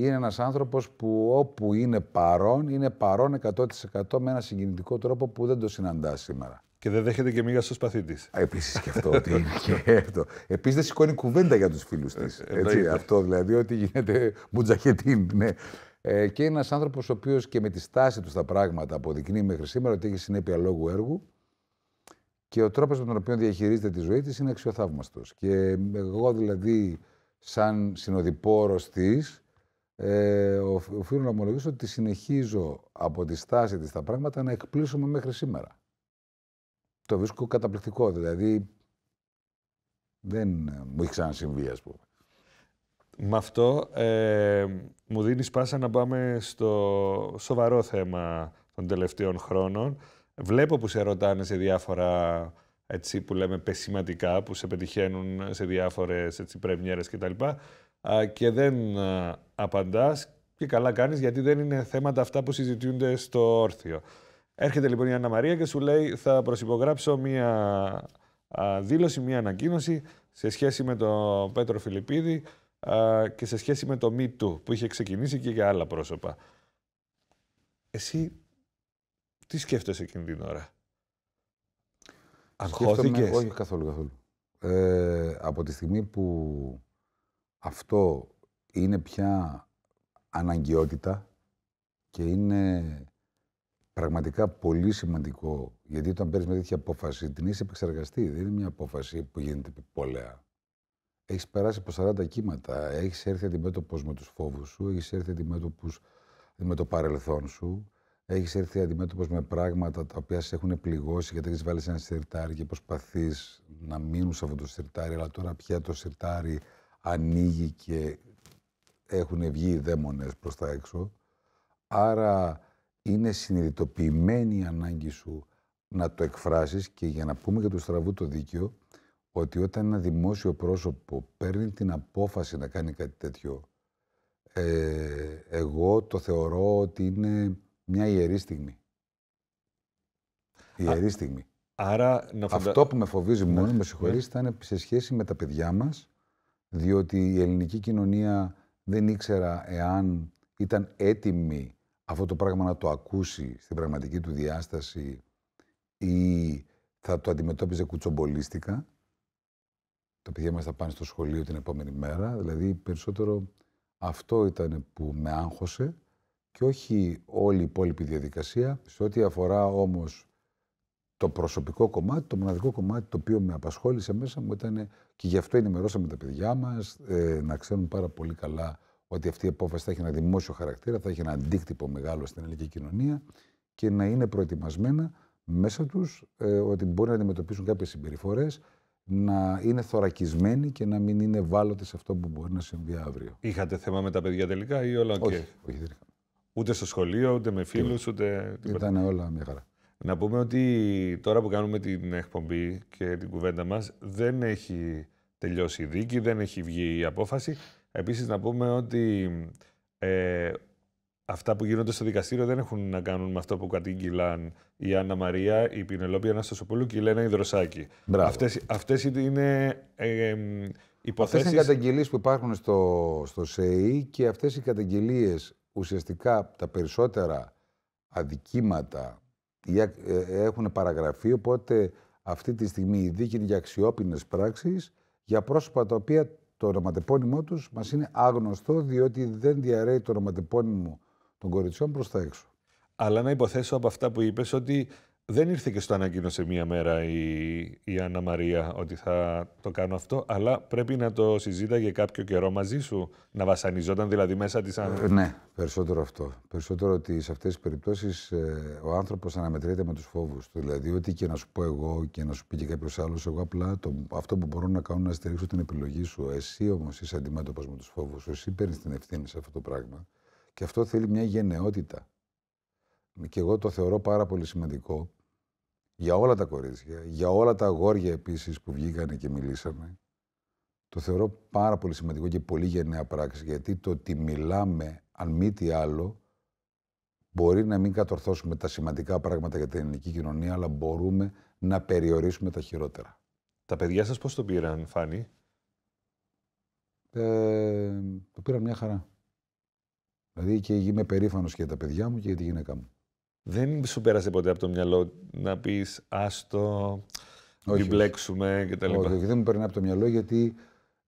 είναι ένας άνθρωπος που όπου είναι παρόν, είναι παρόν 100% με ένα συγκινητικό τρόπο που δεν το συναντά σήμερα. Και δεν δέχεται και μία στο σπαθί Επίσης και αυτό. είναι και αυτό. Επίσης δεν σηκώνει κουβέντα για τους φίλους τη. αυτό δηλαδή, ότι γίνεται μπουτζαχετίν. Ναι. Ε, και είναι ένας άνθρωπος ο οποίος και με τη στάση του στα πράγματα αποδεικνύει μέχρι σήμερα ότι έχει συνέπεια λόγου έργου. Και ο τρόπος με τον οποίο διαχειρίζεται τη ζωή της είναι αξιοθαύμαστος. Και εγώ δηλαδή, σαν συνοδοιπόρος της, ε, οφείλω να ομολογήσω ότι συνεχίζω από τη στάση της τα πράγματα να εκπλήσουμε μέχρι σήμερα. Το βρίσκω καταπληκτικό, δηλαδή δεν ε, μου έχει ξανασυμβεί, ας πούμε. Με αυτό ε, μου δίνεις πάσα να πάμε στο σοβαρό θέμα των τελευταίων χρόνων. Βλέπω που σε ρωτάνε σε διάφορα έτσι που λέμε πεσηματικά, που σε πετυχαίνουν σε διάφορες έτσι, πρεμιέρες κτλ και δεν απαντάς και καλά κάνεις γιατί δεν είναι θέματα αυτά που συζητούνται στο όρθιο. Έρχεται λοιπόν η Άννα Μαρία και σου λέει θα προσυπογράψω μία δήλωση, μία ανακοίνωση σε σχέση με τον Πέτρο Φιλιππίδη και σε σχέση με το Me Too που είχε ξεκινήσει και για άλλα πρόσωπα. Εσύ τι σκέφτεσαι εκείνη την ώρα. Αγχώθηκες. Όχι καθόλου καθόλου. Ε, από τη στιγμή που αυτό είναι πια αναγκαιότητα και είναι πραγματικά πολύ σημαντικό, γιατί όταν παίρνεις μια τέτοια απόφαση, την είσαι επεξεργαστή. Δεν είναι μια απόφαση που γίνεται πολλαία. Έχεις περάσει από 40 κύματα, έχεις έρθει αντιμέτωπος με τους φόβους σου, έχεις έρθει αντιμέτωπο με το παρελθόν σου, έχεις έρθει αντιμέτωπος με πράγματα τα οποία σε έχουν πληγώσει γιατί έχεις βάλει ένα σιρτάρι και προσπαθείς να μείνουν σε αυτό το σιρτάρι, αλλά τώρα πια το σιρτάρι ανοίγει και έχουν βγει οι δαίμονες προς τα έξω. Άρα είναι συνειδητοποιημένη η ανάγκη σου να το εκφράσεις και για να πούμε για το στραβού το δίκαιο, ότι όταν ένα δημόσιο πρόσωπο παίρνει την απόφαση να κάνει κάτι τέτοιο, ε, εγώ το θεωρώ ότι είναι μια ιερή στιγμή. Ιερή στιγμή. Άρα, να Αυτό που με φοβίζει ναι, μόνο, με ναι. συγχωρείς, ήταν σε σχέση με τα παιδιά μας διότι η ελληνική κοινωνία δεν ήξερα εάν ήταν έτοιμη αυτό το πράγμα να το ακούσει στην πραγματική του διάσταση ή θα το αντιμετώπιζε κουτσομπολίστικα. Το παιδιά μας θα πάνε στο σχολείο την επόμενη μέρα. Δηλαδή, περισσότερο αυτό ήταν που με άγχωσε και όχι όλη η υπόλοιπη διαδικασία. Σε ό,τι αφορά όμως το προσωπικό κομμάτι, το μοναδικό κομμάτι το οποίο με απασχόλησε μέσα μου ήταν και γι' αυτό ενημερώσαμε τα παιδιά μας ε, να ξέρουν πάρα πολύ καλά ότι αυτή η απόφαση θα έχει ένα δημόσιο χαρακτήρα, θα έχει ένα αντίκτυπο μεγάλο στην ελληνική κοινωνία και να είναι προετοιμασμένα μέσα τους ε, ότι μπορεί να αντιμετωπίσουν κάποιες συμπεριφορές να είναι θωρακισμένοι και να μην είναι ευάλωτοι σε αυτό που μπορεί να συμβεί αύριο. Είχατε θέμα με τα παιδιά τελικά ή όλα okay. Όχι, όχι Ούτε στο σχολείο, ούτε με φίλους, ούτε. Ήταν όλα μια χαρά. Να πούμε ότι τώρα που κάνουμε την εκπομπή και την κουβέντα μας, δεν έχει τελειώσει η δίκη, δεν έχει βγει η απόφαση. Επίσης να πούμε ότι ε, αυτά που γίνονται στο δικαστήριο δεν έχουν να κάνουν με αυτό που κατήγγυλαν η Άννα Μαρία, η Πινελόπη Αναστασοπούλου και η Λένα Ιδροσάκη. Αυτές, αυτές είναι ε, ε, υποθέσεις... καταγγελίες που υπάρχουν στο, στο ΣΕΙ και αυτές οι καταγγελίες ουσιαστικά τα περισσότερα αδικήματα ε, έχουν παραγραφεί, οπότε αυτή τη στιγμή η δίκη είναι για αξιόπινες πράξεις, για πρόσωπα τα οποία το ονοματεπώνυμό τους μας είναι άγνωστο, διότι δεν διαρρέει το ονοματεπώνυμο των κοριτσιών προς τα έξω. Αλλά να υποθέσω από αυτά που είπες ότι δεν ήρθε και στο ανακοίνωσε μία μέρα η, η Άννα Μαρία ότι θα το κάνω αυτό, αλλά πρέπει να το συζήταγε κάποιο καιρό μαζί σου, να βασανιζόταν δηλαδή μέσα της άνθρωπος. Ε, ναι, περισσότερο αυτό. Περισσότερο ότι σε αυτές τις περιπτώσεις ε, ο άνθρωπος αναμετρείται με τους φόβους του. Δηλαδή ότι και να σου πω εγώ και να σου πει και κάποιος άλλος, εγώ απλά το, αυτό που μπορώ να κάνω να στηρίξω την επιλογή σου. Εσύ όμως είσαι αντιμέτωπος με τους φόβους σου, εσύ παίρνεις την ευθύνη σε αυτό το πράγμα. Και αυτό θέλει μια γενναιότητα και εγώ το θεωρώ πάρα πολύ σημαντικό για όλα τα κορίτσια, για όλα τα αγόρια επίσης που βγήκανε και μιλήσαμε, το θεωρώ πάρα πολύ σημαντικό και πολύ γενναία πράξη, γιατί το ότι μιλάμε, αν μη τι άλλο, μπορεί να μην κατορθώσουμε τα σημαντικά πράγματα για την ελληνική κοινωνία, αλλά μπορούμε να περιορίσουμε τα χειρότερα. Τα παιδιά σας πώς το πήραν, Φάνη? Ε, το πήραν μια χαρά. Δηλαδή και είμαι περήφανος για τα παιδιά μου και για τη γυναίκα μου δεν σου πέρασε ποτέ από το μυαλό να πεις άστο, να την μπλέξουμε κτλ. Όχι, όχι, δεν μου περνάει από το μυαλό γιατί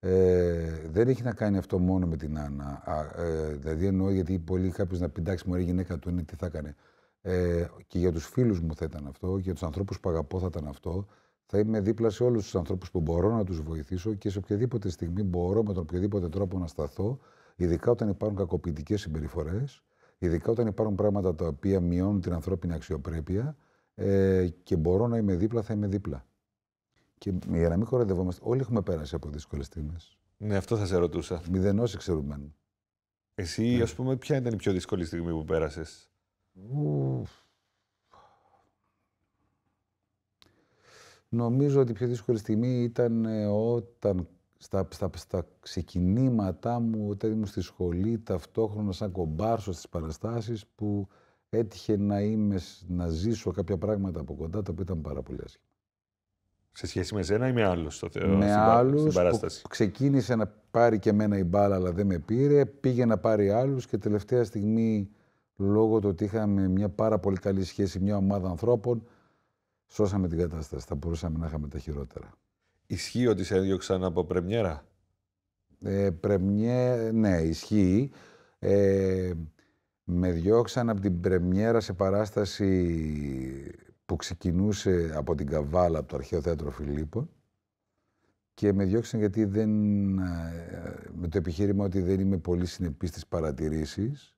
ε, δεν έχει να κάνει αυτό μόνο με την Άννα. Ε, δηλαδή εννοώ γιατί πολλοί κάποιος να πει εντάξει, μωρή γυναίκα του είναι, τι θα έκανε. Ε, και για τους φίλους μου θα ήταν αυτό, για τους ανθρώπους που αγαπώ θα ήταν αυτό. Θα είμαι δίπλα σε όλους τους ανθρώπους που μπορώ να τους βοηθήσω και σε οποιαδήποτε στιγμή μπορώ με τον οποιοδήποτε τρόπο να σταθώ, ειδικά όταν υπάρχουν κακοποιητικές συμπεριφορές. Ειδικά όταν υπάρχουν πράγματα τα οποία μειώνουν την ανθρώπινη αξιοπρέπεια ε, και μπορώ να είμαι δίπλα, θα είμαι δίπλα. Και για να μην κοροϊδευόμαστε, όλοι έχουμε πέρασει από δύσκολες στιγμές. Ναι, αυτό θα σε ρωτούσα. Μηδενός εξαιρουμένου. Εσύ, ναι. πούμε, ποια ήταν η πιο δύσκολη στιγμή που πέρασες. Νομίζω ότι η πιο δύσκολη στιγμή ήταν ε, όταν στα, στα, στα ξεκινήματά μου όταν ήμουν στη σχολή ταυτόχρονα σαν κομπάρσος στις παραστάσεις που έτυχε να, είμαι, να ζήσω κάποια πράγματα από κοντά τα οποία ήταν πάρα πολύ άσχημα. Σε σχέση με εσένα ή με άλλους το θεωρώ. Με άλλου. Ξεκίνησε να πάρει και εμένα ή με άλλου τότε, με στην, άλλους παράσταση. ξεκίνησε να πάρει και εμένα η μπάλα, αλλά δεν με πήρε. Πήγε να πάρει άλλους και τελευταία στιγμή, λόγω του ότι είχαμε μια πάρα πολύ καλή σχέση, μια ομάδα ανθρώπων, σώσαμε την κατάσταση. Θα μπορούσαμε να είχαμε τα χειρότερα. Ισχύει ότι σε έδιωξαν από πρεμιέρα. Ε, πρεμιέ, ναι, ισχύει. Ε, με διώξαν από την πρεμιέρα σε παράσταση που ξεκινούσε από την Καβάλα, από το Αρχαίο Θέατρο Φιλίππο και με διώξαν γιατί δεν, ε, με το επιχείρημα ότι δεν είμαι πολύ συνεπής στις παρατηρήσεις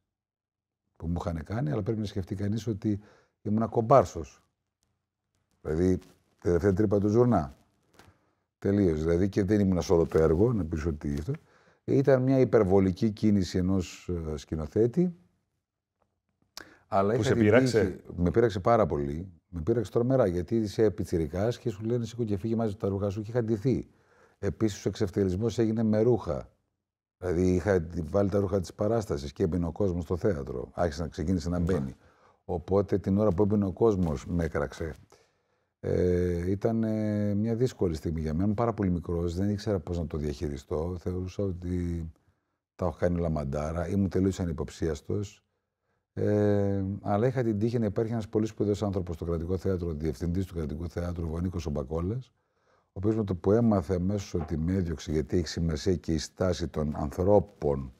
που μου είχαν κάνει, αλλά πρέπει να σκεφτεί κανείς ότι ήμουν κομπάρσος. Δηλαδή, τελευταία τρύπα του ζουρνά. Τελείω. Δηλαδή και δεν ήμουν σε όλο το έργο, να πεις ότι αυτό. Ήταν μια υπερβολική κίνηση ενός ε, σκηνοθέτη. Αλλά που σε πείραξε. με πείραξε πάρα πολύ. Με πείραξε τρομερά γιατί είσαι επιτσυρικά και σου λένε σήκω και φύγει μαζί τα ρούχα σου και είχα ντυθεί. Επίσης ο εξευτελισμό έγινε με ρούχα. Δηλαδή είχα βάλει τα ρούχα της παράστασης και έμπαινε ο κόσμος στο θέατρο. Άρχισε να ξεκίνησε να μπαίνει. Οπότε την ώρα που έμπαινε ο κόσμος με έκραξε. Ε, ήταν μια δύσκολη στιγμή για μένα. πάρα πολύ μικρός, δεν ήξερα πώς να το διαχειριστώ. Θεωρούσα ότι τα έχω κάνει λαμαντάρα Ήμουν τελείως ανυποψίαστος. Ε, αλλά είχα την τύχη να υπάρχει ένας πολύ σπουδαίος άνθρωπος στο κρατικό θέατρο, διευθυντής του κρατικού θέατρου, Νίκο Ομπακόλε, ο οποίος με το που έμαθε αμέσως ότι με έδιωξε, γιατί έχει σημασία και η στάση των ανθρώπων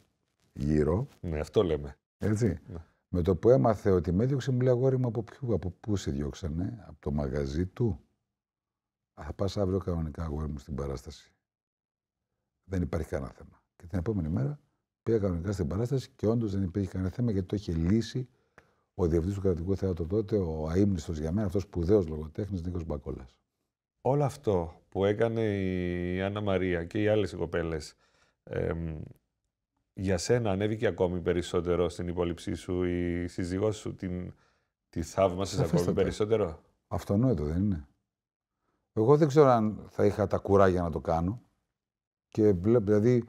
γύρω. Ναι, αυτό λέμε. Έτσι. Ναι. Με το που έμαθε ότι με έδιωξε, μου λέει αγόρι μου από ποιου, πού σε διώξανε, από το μαγαζί του. θα πας αύριο κανονικά αγόρι μου στην παράσταση. Δεν υπάρχει κανένα θέμα. Και την επόμενη μέρα πήγα κανονικά στην παράσταση και όντως δεν υπήρχε κανένα θέμα γιατί το είχε λύσει ο διευθυντής του κρατικού θεάτρου τότε, ο αίμνητο για μένα, αυτός σπουδαίος λογοτέχνης Νίκος Μπακόλας. Όλο αυτό που έκανε η Άννα Μαρία και οι άλλες κοπέλες ε, για σένα ανέβηκε ακόμη περισσότερο στην υπόλοιψή σου η σύζυγός σου, την, τη θαύμασες ακόμη περισσότερο. Αυτονόητο δεν είναι. Εγώ δεν ξέρω αν θα είχα τα κουράγια να το κάνω. Και δηλαδή,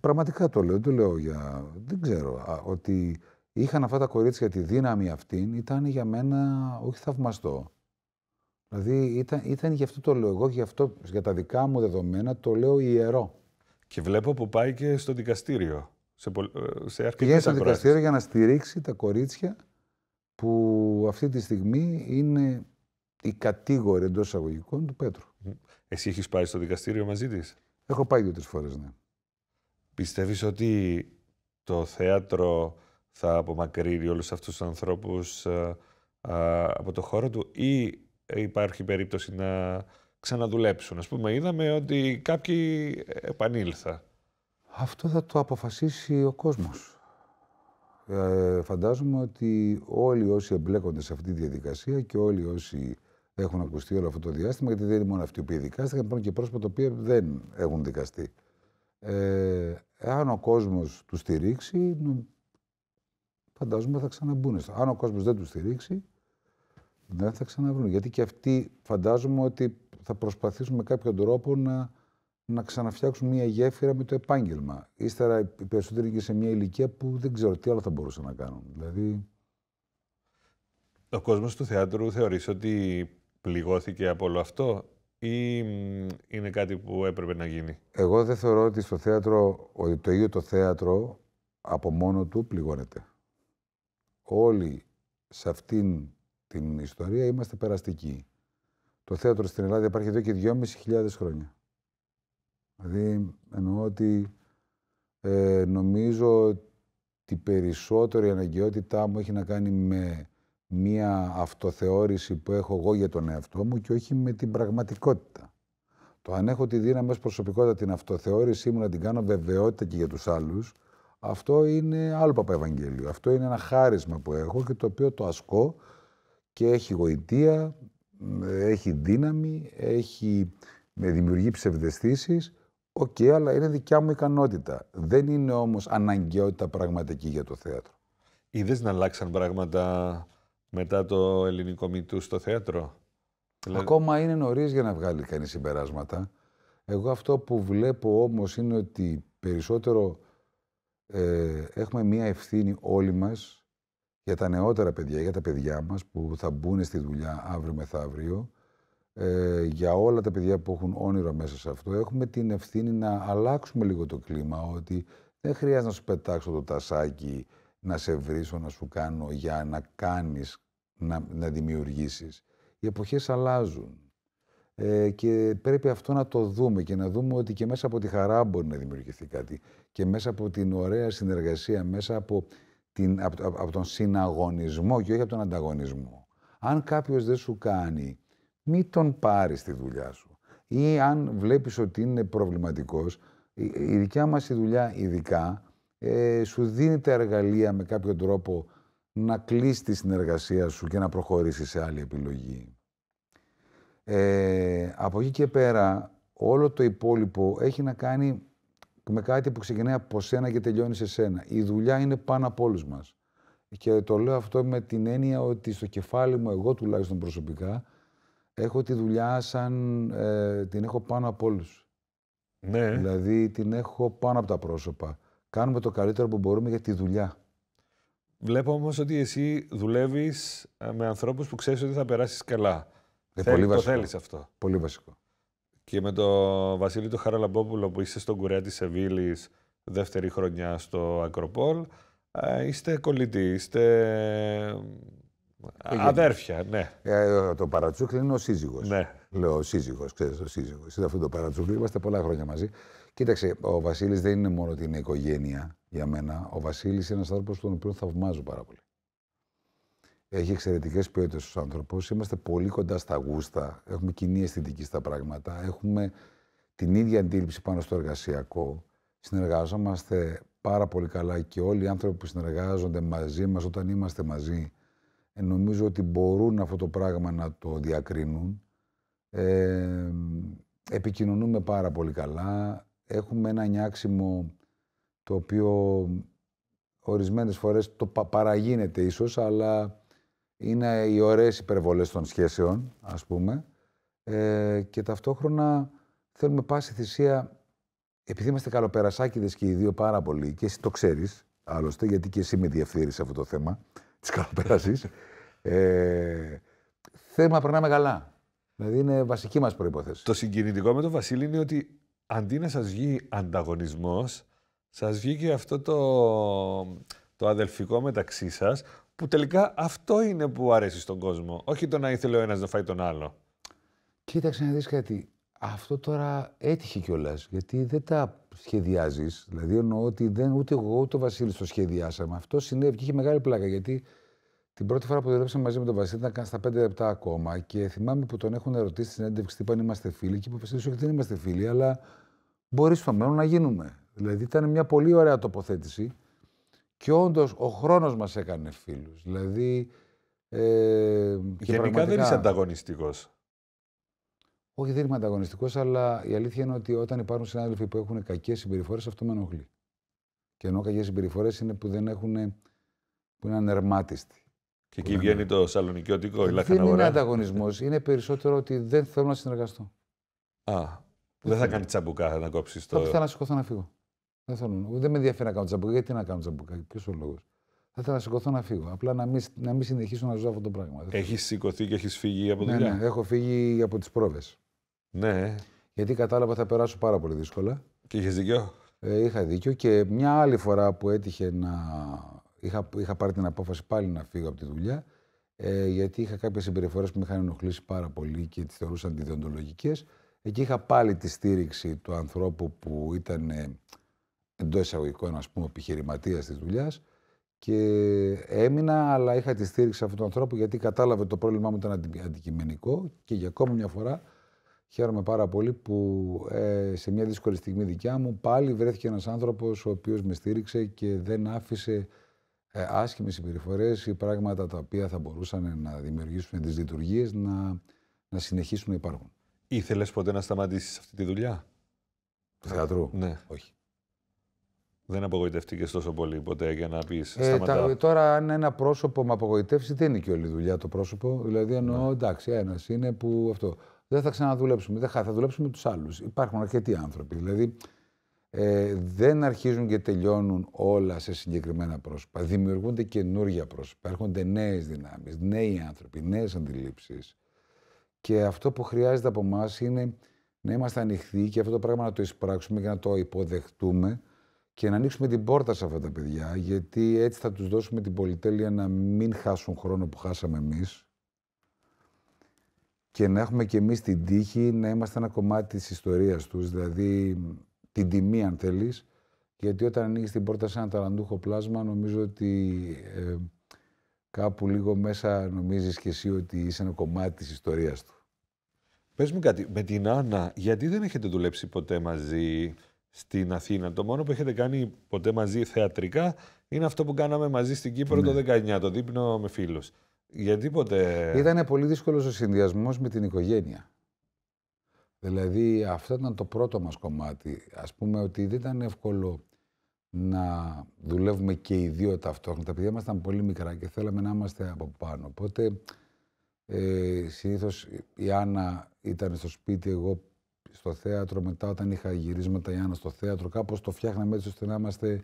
πραγματικά το λέω, δεν το λέω για... Δεν ξέρω, ότι είχαν αυτά τα κορίτσια τη δύναμη αυτήν, ήταν για μένα όχι θαυμαστό. Δηλαδή, ήταν, ήταν γι' αυτό το λέω εγώ, γι' αυτό, για τα δικά μου δεδομένα, το λέω ιερό. Και βλέπω που πάει και στο δικαστήριο. Σε, ε, σε στο δικαστήριο για να στηρίξει τα κορίτσια που αυτή τη στιγμή είναι η κατήγορη εντός εισαγωγικών του Πέτρου. Εσύ έχεις πάει στο δικαστήριο μαζί της. Έχω πάει δύο-τρει φορές, ναι. Πιστεύεις ότι το θέατρο θα απομακρύνει όλους αυτούς τους ανθρώπους ε, από το χώρο του, ή υπάρχει περίπτωση να ξαναδουλέψουν. Ας πούμε, είδαμε ότι κάποιοι επανήλθαν. Αυτό θα το αποφασίσει ο κόσμος. Ε, φαντάζομαι ότι όλοι όσοι εμπλέκονται σε αυτή τη διαδικασία και όλοι όσοι έχουν ακουστεί όλο αυτό το διάστημα, γιατί δεν είναι μόνο αυτοί που δικάστηκαν, υπάρχουν και πρόσωπα τα οποία δεν έχουν δικαστεί. Ε, εάν ο κόσμος τους στηρίξει, φαντάζομαι θα ξαναμπούν. Αν ο κόσμος δεν τους στηρίξει, δεν ναι, θα ξαναβρούν. Γιατί και αυτοί φαντάζομαι ότι θα προσπαθήσουν με κάποιο τρόπο να, να ξαναφτιάξουν μια γέφυρα με το επάγγελμα. Ύστερα οι περισσότεροι και σε μια ηλικία που δεν ξέρω τι άλλο θα μπορούσαν να κάνουν. Δηλαδή... Ο κόσμος του θεάτρου θεωρείς ότι πληγώθηκε από όλο αυτό ή είναι κάτι που έπρεπε να γίνει. Εγώ δεν θεωρώ ότι στο θέατρο, ότι το ίδιο το θέατρο από μόνο του πληγώνεται. Όλοι σε αυτήν την ιστορία, είμαστε περαστικοί. Το θέατρο στην Ελλάδα υπάρχει εδώ και 2.500 χρόνια. Δηλαδή, εννοώ ότι ε, νομίζω ότι η περισσότερη αναγκαιότητά μου έχει να κάνει με μία αυτοθεώρηση που έχω εγώ για τον εαυτό μου και όχι με την πραγματικότητα. Το αν έχω τη δύναμη ως προσωπικότητα την αυτοθεώρησή μου να την κάνω βεβαιότητα και για τους άλλους, αυτό είναι άλλο Ευαγγέλιο. Αυτό είναι ένα χάρισμα που έχω και το οποίο το ασκώ και έχει γοητεία, έχει δύναμη, έχει, με δημιουργεί ψευδεστήσεις. Οκ, αλλά είναι δικιά μου ικανότητα. Δεν είναι όμως αναγκαιότητα πραγματική για το θέατρο. Είδες να αλλάξαν πράγματα μετά το ελληνικό μυτού στο θέατρο. Ακόμα είναι νωρίς για να βγάλει κανείς συμπεράσματα. Εγώ αυτό που βλέπω όμως είναι ότι περισσότερο ε, έχουμε μία ευθύνη όλοι μας για τα νεότερα παιδιά, για τα παιδιά μας που θα μπουν στη δουλειά αύριο μεθαύριο, ε, για όλα τα παιδιά που έχουν όνειρο μέσα σε αυτό, έχουμε την ευθύνη να αλλάξουμε λίγο το κλίμα, ότι δεν χρειάζεται να σου πετάξω το τασάκι, να σε βρίσω, να σου κάνω για να κάνεις, να, να δημιουργήσεις. Οι εποχές αλλάζουν. Ε, και πρέπει αυτό να το δούμε και να δούμε ότι και μέσα από τη χαρά μπορεί να δημιουργηθεί κάτι και μέσα από την ωραία συνεργασία, μέσα από την, από, τον συναγωνισμό και όχι από τον ανταγωνισμό. Αν κάποιος δεν σου κάνει, μη τον πάρεις τη δουλειά σου. Ή αν βλέπεις ότι είναι προβληματικός, η, η δικιά μας η δουλειά ειδικά, ε, σου δίνει τα εργαλεία με κάποιο τρόπο να κλείσεις τη συνεργασία σου και να προχωρήσεις σε άλλη επιλογή. Ε, από εκεί και πέρα, όλο το υπόλοιπο έχει να κάνει με κάτι που ξεκινάει από σένα και τελειώνει σε σένα. Η δουλειά είναι πάνω από όλους μας. Και το λέω αυτό με την έννοια ότι στο κεφάλι μου, εγώ τουλάχιστον προσωπικά, έχω τη δουλειά σαν. Ε, την έχω πάνω από όλους. Ναι. Δηλαδή την έχω πάνω από τα πρόσωπα. Κάνουμε το καλύτερο που μπορούμε για τη δουλειά. Βλέπω όμως ότι εσύ δουλεύεις ε, με ανθρώπους που ξέρεις ότι θα περάσεις καλά. Ε, Το θέλεις αυτό. Πολύ βασικό και με τον Βασίλη του Χαραλαμπόπουλο που είστε στον κουρέα της Σεβίλης δεύτερη χρονιά στο Ακροπόλ. Είστε κολλητοί, είστε αδέρφια, ναι. Ε, το παρατσούκλι είναι ο σύζυγος. Ναι. Λέω ο σύζυγος, ξέρεις, ο σύζυγος. αυτό το παρατσούκλι, είμαστε πολλά χρόνια μαζί. Κοίταξε, ο Βασίλης δεν είναι μόνο την οικογένεια για μένα. Ο Βασίλης είναι ένας άνθρωπος τον οποίο θαυμάζω πάρα πολύ. Έχει εξαιρετικές ποιότητες ο άνθρωπος. Είμαστε πολύ κοντά στα γούστα. Έχουμε κοινή αισθητική στα πράγματα. Έχουμε την ίδια αντίληψη πάνω στο εργασιακό. Συνεργαζόμαστε πάρα πολύ καλά και όλοι οι άνθρωποι που συνεργάζονται μαζί μας όταν είμαστε μαζί, ε, νομίζω ότι μπορούν αυτό το πράγμα να το διακρίνουν. Ε, επικοινωνούμε πάρα πολύ καλά. Έχουμε ένα νιάξιμο το οποίο ορισμένες φορές το παραγίνεται ίσως, αλλά είναι οι ωραίες υπερβολές των σχέσεων, ας πούμε, ε, και ταυτόχρονα θέλουμε πάση θυσία, επειδή είμαστε καλοπερασάκιδες και οι δύο πάρα πολύ, και εσύ το ξέρεις, άλλωστε, γιατί και εσύ με διευθύνεις αυτό το θέμα της καλοπέρασης, ε, θέλουμε να περνάμε καλά. Δηλαδή είναι βασική μας προϋπόθεση. Το συγκινητικό με τον Βασίλη είναι ότι αντί να σας βγει ανταγωνισμός, σας βγήκε αυτό το, το αδελφικό μεταξύ σας, που τελικά αυτό είναι που αρέσει στον κόσμο. Όχι το να ήθελε ο ένας να φάει τον άλλο. Κοίταξε να δεις κάτι. Αυτό τώρα έτυχε κιόλας. Γιατί δεν τα σχεδιάζεις. Δηλαδή εννοώ ότι δεν, ούτε εγώ ούτε ο Βασίλης το σχεδιάσαμε. Αυτό συνέβη και είχε μεγάλη πλάκα. Γιατί την πρώτη φορά που δουλέψαμε μαζί με τον Βασίλη ήταν στα 5 λεπτά ακόμα. Και θυμάμαι που τον έχουν ερωτήσει στην έντευξη τι είπαν είμαστε φίλοι. Και είπε ότι Βασίλη, δεν είμαστε φίλοι, αλλά μπορείς στο μέλλον να γίνουμε. Δηλαδή ήταν μια πολύ ωραία τοποθέτηση. Και όντως ο χρόνος μας έκανε φίλους. Δηλαδή. Ε, και Γενικά δεν είσαι ανταγωνιστικός. Όχι, δεν είμαι ανταγωνιστικός, αλλά η αλήθεια είναι ότι όταν υπάρχουν συνάδελφοι που έχουν κακές συμπεριφορές, αυτό με ενοχλεί. Και ενώ κακές συμπεριφορές είναι που δεν έχουν. που είναι ανερμάτιστοι. Και εκεί βγαίνει το σαλονικιωτικό, η λαχαναγορά. Δεν είναι ανταγωνισμός. είναι περισσότερο ότι δεν θέλω να συνεργαστώ. Α, δεν θα κάνει τσαμπουκά να κόψεις το. Θα να να φύγω. Δεν θέλω. Δεν με ενδιαφέρει να κάνω τσαμπουκά. Γιατί να κάνω τσαμπουκά, ποιος ο λόγος. Θα ήθελα να σηκωθώ να φύγω. Απλά να μην, να μην συνεχίσω να ζω αυτό το πράγμα. Έχει σηκωθεί και έχεις φύγει από ναι, δουλειά. Ναι, ναι, έχω φύγει από τις πρόβες. Ναι. Γιατί κατάλαβα θα περάσω πάρα πολύ δύσκολα. Και είχες δίκιο. Ε, είχα δίκιο και μια άλλη φορά που έτυχε να. Είχα, είχα πάρει την απόφαση πάλι να φύγω από τη δουλειά. Ε, γιατί είχα κάποιες συμπεριφορές που με είχαν ενοχλήσει πάρα πολύ και τις θεωρούσαν αντιδιοντολογικέ. Εκεί είχα πάλι τη στήριξη του ανθρώπου που ήταν ε, εντός εισαγωγικών ας πούμε, επιχειρηματίας της δουλειάς. Και έμεινα, αλλά είχα τη στήριξη αυτού του ανθρώπου γιατί κατάλαβε το πρόβλημά μου ήταν αντικειμενικό και για ακόμη μια φορά χαίρομαι πάρα πολύ που ε, σε μια δύσκολη στιγμή δικιά μου πάλι βρέθηκε ένας άνθρωπος ο οποίος με στήριξε και δεν άφησε ε, άσχημες ή πράγματα τα οποία θα μπορούσαν να δημιουργήσουν τις λειτουργίες να, να συνεχίσουν να υπάρχουν. Ήθελες ποτέ να σταματήσεις αυτή τη δουλειά? Του θεατρού? Ναι. Όχι. Δεν απογοητευτήκε τόσο πολύ ποτέ για να πεις. Ε, τώρα, αν ένα πρόσωπο με απογοητεύσει, δεν είναι και όλη η δουλειά το πρόσωπο. Δηλαδή, εννοώ ναι. εντάξει, ένας είναι που αυτό. Δεν θα ξαναδουλέψουμε. Δεν θα, θα δουλέψουμε τους άλλους. Υπάρχουν αρκετοί άνθρωποι. Δηλαδή, ε, δεν αρχίζουν και τελειώνουν όλα σε συγκεκριμένα πρόσωπα. Δημιουργούνται καινούργια πρόσωπα. Έρχονται νέες δυνάμεις, νέοι άνθρωποι, νέες αντιλήψεις. Και αυτό που χρειάζεται από εμάς είναι να είμαστε ανοιχτοί και αυτό το πράγμα να το εισπράξουμε και να το υποδεχτούμε και να ανοίξουμε την πόρτα σε αυτά τα παιδιά, γιατί έτσι θα τους δώσουμε την πολυτέλεια να μην χάσουν χρόνο που χάσαμε εμείς και να έχουμε και εμείς την τύχη να είμαστε ένα κομμάτι της ιστορίας τους, δηλαδή την τιμή αν θέλεις, γιατί όταν ανοίγεις την πόρτα σε ένα ταλαντούχο πλάσμα, νομίζω ότι ε, κάπου λίγο μέσα νομίζεις και εσύ ότι είσαι ένα κομμάτι της ιστορίας του. Πες μου κάτι, με την Άννα, γιατί δεν έχετε δουλέψει ποτέ μαζί, στην Αθήνα. Το μόνο που έχετε κάνει ποτέ μαζί θεατρικά είναι αυτό που κάναμε μαζί στην Κύπρο το 19, ναι. το δείπνο με φίλους. Γιατί ποτέ. Ήταν πολύ δύσκολος ο συνδυασμός με την οικογένεια. Δηλαδή, αυτό ήταν το πρώτο μας κομμάτι. Ας πούμε ότι δεν ήταν εύκολο να δουλεύουμε και οι δύο ταυτόχρονα. Τα παιδιά μας ήταν πολύ μικρά και θέλαμε να είμαστε από πάνω. Οπότε, ε, συνήθως η Άννα ήταν στο σπίτι, εγώ στο θέατρο, μετά όταν είχα γυρίσματα η τα στο θέατρο, κάπως το φτιάχναμε έτσι ώστε να είμαστε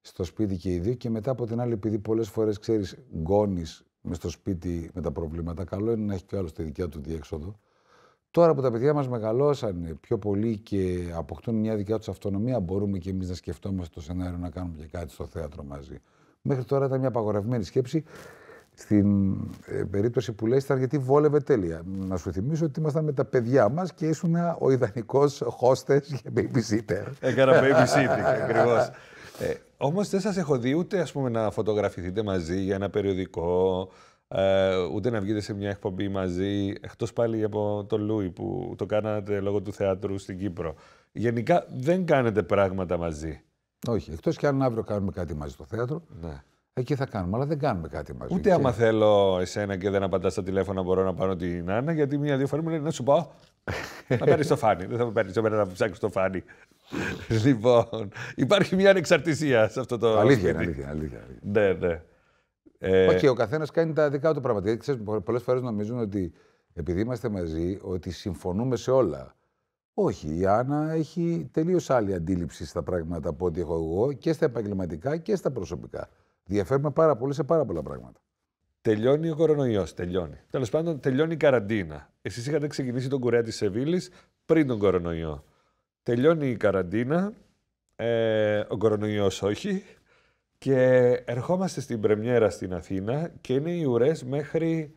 στο σπίτι και οι δύο. Και μετά από την άλλη, επειδή πολλές φορές ξέρεις, γκώνει μες στο σπίτι με τα προβλήματα, καλό είναι να έχει κι άλλος τη δικιά του διέξοδο. Τώρα που τα παιδιά μας μεγαλώσαν πιο πολύ και αποκτούν μια δικιά τους αυτονομία, μπορούμε και εμείς να σκεφτόμαστε το σενάριο να κάνουμε και κάτι στο θέατρο μαζί. Μέχρι τώρα ήταν μια απαγορευμένη σκέψη στην ε, περίπτωση που λέει ήταν γιατί βόλευε τέλεια. Να σου θυμίσω ότι ήμασταν με τα παιδιά μας και ήσουν ο ιδανικός χώστε και babysitter. Έκανα babysitter, ακριβώς. Ε, Όμως δεν σας έχω δει ούτε ας πούμε, να φωτογραφηθείτε μαζί για ένα περιοδικό, ε, ούτε να βγείτε σε μια εκπομπή μαζί, εκτός πάλι από τον Λούι που το κάνατε λόγω του θεάτρου στην Κύπρο. Γενικά δεν κάνετε πράγματα μαζί. Όχι, εκτός και αν αύριο κάνουμε κάτι μαζί στο θέατρο. Ναι. Εκεί θα κάνουμε, αλλά δεν κάνουμε κάτι μαζί. Ούτε άμα θέλω εσένα και δεν απαντάς στα τηλέφωνα, μπορώ να πάρω την Άννα, γιατί μία-δύο φορές μου λέει να σου πω. να παίρνεις το φάνη. δεν θα με παίρνει εμένα να ψάξεις το φάνη. λοιπόν, υπάρχει μια ανεξαρτησία σε αυτό το. Αλήθεια, είναι, αλήθεια, αλήθεια, αλήθεια. Ναι, ναι. Ε... Όχι, ο καθένας κάνει τα δικά του πράγματα. Γιατί πολλές φορές νομίζουν ότι επειδή είμαστε μαζί, ότι συμφωνούμε σε όλα. Όχι, η Άννα έχει τελείως άλλη αντίληψη στα πράγματα από ό,τι έχω εγώ και στα επαγγελματικά και στα προσωπικά. Διαφέρουμε πάρα πολύ σε πάρα πολλά πράγματα. Τελειώνει ο κορονοϊός. Τελειώνει. Τέλος πάντων, τελειώνει η καραντίνα. Εσείς είχατε ξεκινήσει τον κουρέα της Σεβίλης πριν τον κορονοϊό. Τελειώνει η καραντίνα. Ε, ο κορονοϊός όχι. Και ερχόμαστε στην πρεμιέρα στην Αθήνα και είναι οι ουρές μέχρι.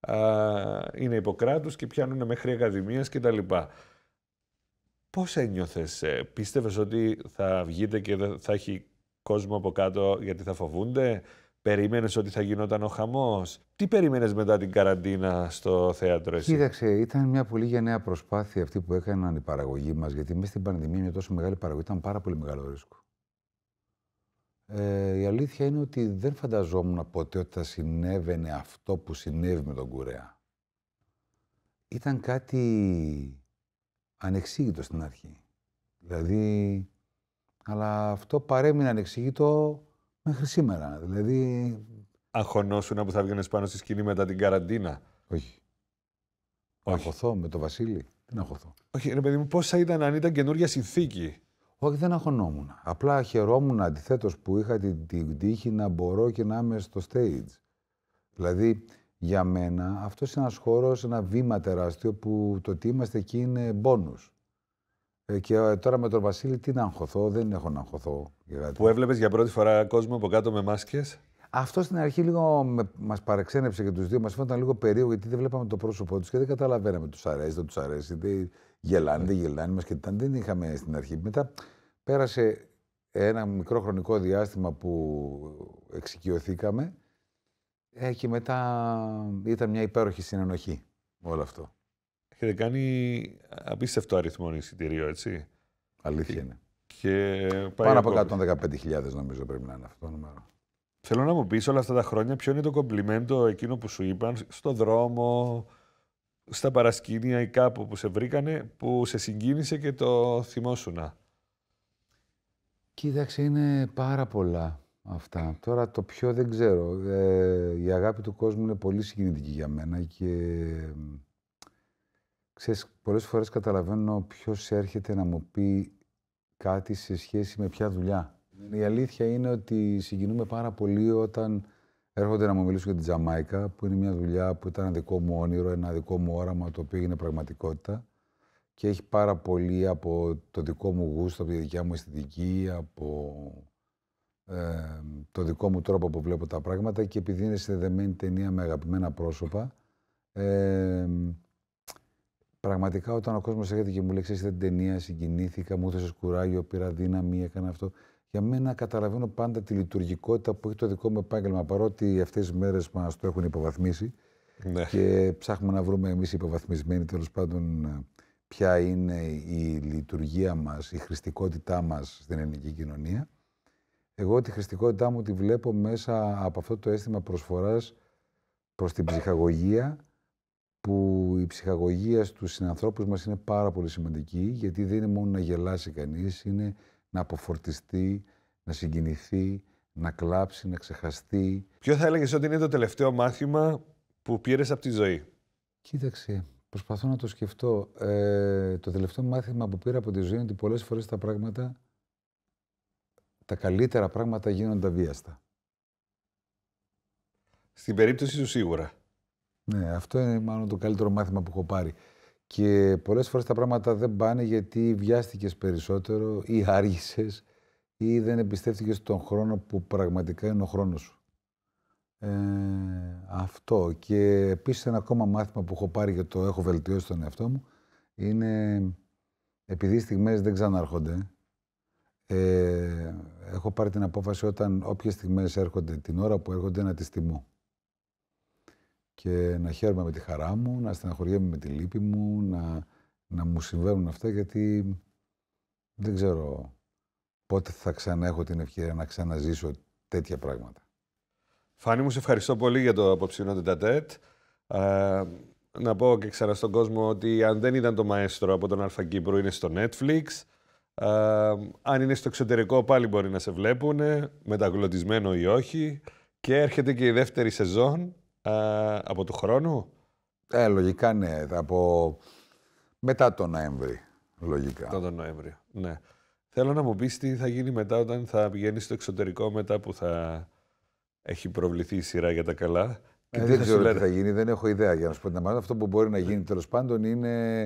Α, είναι υποκράτους και πιάνουν μέχρι Ακαδημίας κτλ. Πώς ένιωθες, Πώς ε, ότι θα βγείτε και θα έχει κόσμο από κάτω γιατί θα φοβούνται. Περίμενες ότι θα γινόταν ο χαμός. Τι περίμενες μετά την καραντίνα στο θέατρο, εσύ. Κοίταξε, ήταν μια πολύ γενναία προσπάθεια αυτή που έκαναν οι παραγωγοί μας. Γιατί μέσα στην πανδημία, είναι τόσο μεγάλη παραγωγή, ήταν πάρα πολύ μεγάλο ρίσκο. Ε, η αλήθεια είναι ότι δεν φανταζόμουν ποτέ ότι θα συνέβαινε αυτό που συνέβη με τον Κουρέα. Ήταν κάτι ανεξήγητο στην αρχή. Δηλαδή, αλλά αυτό παρέμεινε ανεξήγητο μέχρι σήμερα. Δηλαδή... Αγχωνόσουνα που θα βγαίνε πάνω στη σκηνή μετά την καραντίνα. Όχι. Όχι. Αγχωθώ με τον Βασίλη. Δεν να αγχωθώ. Όχι, ρε παιδί μου, ήταν αν ήταν καινούργια συνθήκη. Όχι, δεν αγχωνόμουν. Απλά χαιρόμουν αντιθέτως που είχα την, τύχη να μπορώ και να είμαι στο stage. Δηλαδή, για μένα αυτός είναι ένας χώρος, ένα βήμα τεράστιο που το ότι είμαστε εκεί είναι μπόνους. Ε, και ε, τώρα με τον Βασίλη τι να αγχωθώ, δεν έχω να αγχωθώ. Που έβλεπες για πρώτη φορά κόσμο από κάτω με μάσκες. Αυτό στην αρχή λίγο μας παρεξένεψε και τους δύο. Μας φαίνονταν λίγο περίεργο γιατί δεν βλέπαμε το πρόσωπό τους και δεν καταλαβαίναμε. Τους αρέσει, δεν τους αρέσει. Δεν γελάνε, δεν γελάνε. Μας και δεν είχαμε στην αρχή. Μετά πέρασε ένα μικρό χρονικό διάστημα που εξοικειωθήκαμε ε, και μετά ήταν μια υπέροχη συνενοχή όλο αυτό. Έχετε κάνει απίστευτο αριθμό εισιτήριο έτσι. Αλήθεια είναι. Και Πάνω από 115.000 νομίζω πρέπει να είναι αυτό το νούμερο. Θέλω να μου πεις όλα αυτά τα χρόνια ποιο είναι το κομπλιμέντο εκείνο που σου είπαν στο δρόμο, στα παρασκήνια ή κάπου που σε βρήκανε, που σε συγκίνησε και το θυμόσουνα. Κοίταξε, είναι πάρα πολλά αυτά. Τώρα το πιο δεν ξέρω. Ε, η αγάπη του κόσμου είναι πολύ συγκινητική για μένα και Ξέρεις, πολλές φορές καταλαβαίνω ποιος έρχεται να μου πει κάτι σε σχέση με ποια δουλειά. Η αλήθεια είναι ότι συγκινούμε πάρα πολύ όταν έρχονται να μου μιλήσουν για την Τζαμάικα, που είναι μια δουλειά που ήταν ένα δικό μου όνειρο, ένα δικό μου όραμα, το οποίο έγινε πραγματικότητα και έχει πάρα πολύ από το δικό μου γούστο, από τη δικιά μου αισθητική, από ε, το δικό μου τρόπο που βλέπω τα πράγματα και επειδή είναι συνδεδεμένη ταινία με αγαπημένα πρόσωπα, ε, πραγματικά όταν ο κόσμος έρχεται και μου λέει: Ξέρετε την ταινία, συγκινήθηκα, μου έδωσες κουράγιο, πήρα δύναμη, έκανα αυτό. Για μένα καταλαβαίνω πάντα τη λειτουργικότητα που έχει το δικό μου επάγγελμα. Παρότι αυτές τις μέρες μας το έχουν υποβαθμίσει ναι. και ψάχνουμε να βρούμε εμείς υποβαθμισμένοι τέλος πάντων ποια είναι η λειτουργία μας, η χρηστικότητά μας στην ελληνική κοινωνία. Εγώ τη χρηστικότητά μου τη βλέπω μέσα από αυτό το αίσθημα προσφοράς προς την ψυχαγωγία, που η ψυχαγωγία στους συνανθρώπους μας είναι πάρα πολύ σημαντική γιατί δεν είναι μόνο να γελάσει κανείς, είναι να αποφορτιστεί, να συγκινηθεί, να κλάψει, να ξεχαστεί. Ποιο θα έλεγες ότι είναι το τελευταίο μάθημα που πήρες από τη ζωή. Κοίταξε, προσπαθώ να το σκεφτώ. Ε, το τελευταίο μάθημα που πήρα από τη ζωή είναι ότι πολλές φορές τα πράγματα, τα καλύτερα πράγματα γίνονται βίαστα. Στην περίπτωση σου σίγουρα. Ναι, αυτό είναι μάλλον το καλύτερο μάθημα που έχω πάρει. Και πολλές φορές τα πράγματα δεν πάνε γιατί βιάστηκες περισσότερο ή άργησες ή δεν εμπιστεύτηκες τον χρόνο που πραγματικά είναι ο χρόνος σου. Ε, αυτό. Και επίσης ένα ακόμα μάθημα που έχω πάρει και το έχω βελτιώσει τον εαυτό μου είναι επειδή οι στιγμές δεν ξανάρχονται, ε, έχω πάρει την απόφαση όταν όποιες στιγμές έρχονται, την ώρα που έρχονται, να τις τιμώ και να χαίρομαι με τη χαρά μου, να στεναχωριέμαι με τη λύπη μου, να, να μου συμβαίνουν αυτά γιατί δεν ξέρω πότε θα ξανά έχω την ευκαιρία να ξαναζήσω τέτοια πράγματα. Φάνη μου, σε ευχαριστώ πολύ για το απόψινό τετατέτ. Ε, να πω και ξανά στον κόσμο ότι αν δεν ήταν το Μαέστρο από τον Αλφα Κύπρου, είναι στο Netflix. Ε, αν είναι στο εξωτερικό, πάλι μπορεί να σε βλέπουν, μεταγλωτισμένο ή όχι. Και έρχεται και η δεύτερη σεζόν, από του χρόνου. Ε, λογικά ναι. Από... Μετά τον Νοέμβρη, λογικά. τον Νοέμβρη, ναι. Θέλω να μου πεις τι θα γίνει μετά όταν θα πηγαίνεις στο εξωτερικό, μετά που θα έχει προβληθεί η σειρά για τα καλά. Ε, δεν ξέρω τι θα γίνει, δεν έχω ιδέα για να σου πω Αυτό που μπορεί να γίνει τέλος πάντων είναι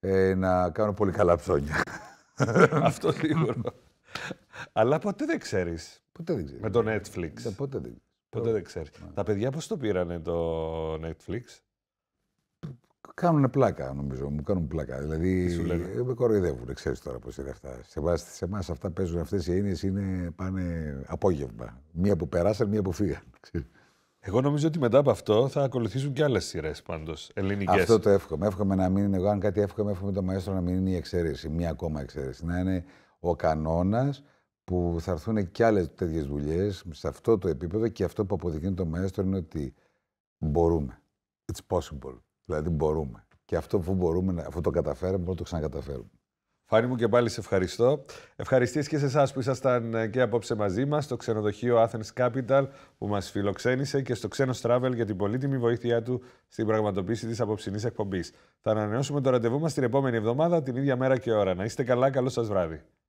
ε, να κάνω πολύ καλά ψώνια. Αυτό σίγουρο. Αλλά ποτέ δεν ξέρεις. Ποτέ δεν ξέρει. Με το Netflix. Ναι, Ποτέ δεν ξέρεις. Ναι. Τα παιδιά πώς το πήρανε το Netflix. Κάνουν πλάκα, νομίζω. Μου κάνουν πλάκα. Δηλαδή, ε, με κοροϊδεύουν, ξέρεις τώρα πώς είναι αυτά. Σε, σε εμάς αυτά παίζουν αυτές οι έννοιες είναι πάνε απόγευμα. Μία που περάσαν, μία που φύγαν. Εγώ νομίζω ότι μετά από αυτό θα ακολουθήσουν και άλλες σειρές πάντως. Ελληνικές. Αυτό το εύχομαι. Εύχομαι να μην Εγώ, αν κάτι εύχομαι, εύχομαι το μαέστρο να μην είναι η εξαίρεση. Μία ακόμα εξαίρεση. Να είναι ο κανόνας που θα έρθουν και άλλες τέτοιες δουλειές σε αυτό το επίπεδο και αυτό που αποδεικνύει το μαέστρο είναι ότι μπορούμε. It's possible. Δηλαδή μπορούμε. Και αυτό που μπορούμε, αφού το καταφέραμε, μπορούμε να το ξανακαταφέρουμε. Φάνη μου και πάλι σε ευχαριστώ. Ευχαριστή και σε εσάς που ήσασταν ε, και απόψε μαζί μας, στο ξενοδοχείο Athens Capital που μας φιλοξένησε και στο ξένος Travel για την πολύτιμη βοήθειά του στην πραγματοποίηση της απόψινής εκπομπής. Θα ανανεώσουμε το ραντεβού μας την επόμενη εβδομάδα, την ίδια μέρα και ώρα. Να είστε καλά, καλό σας βράδυ.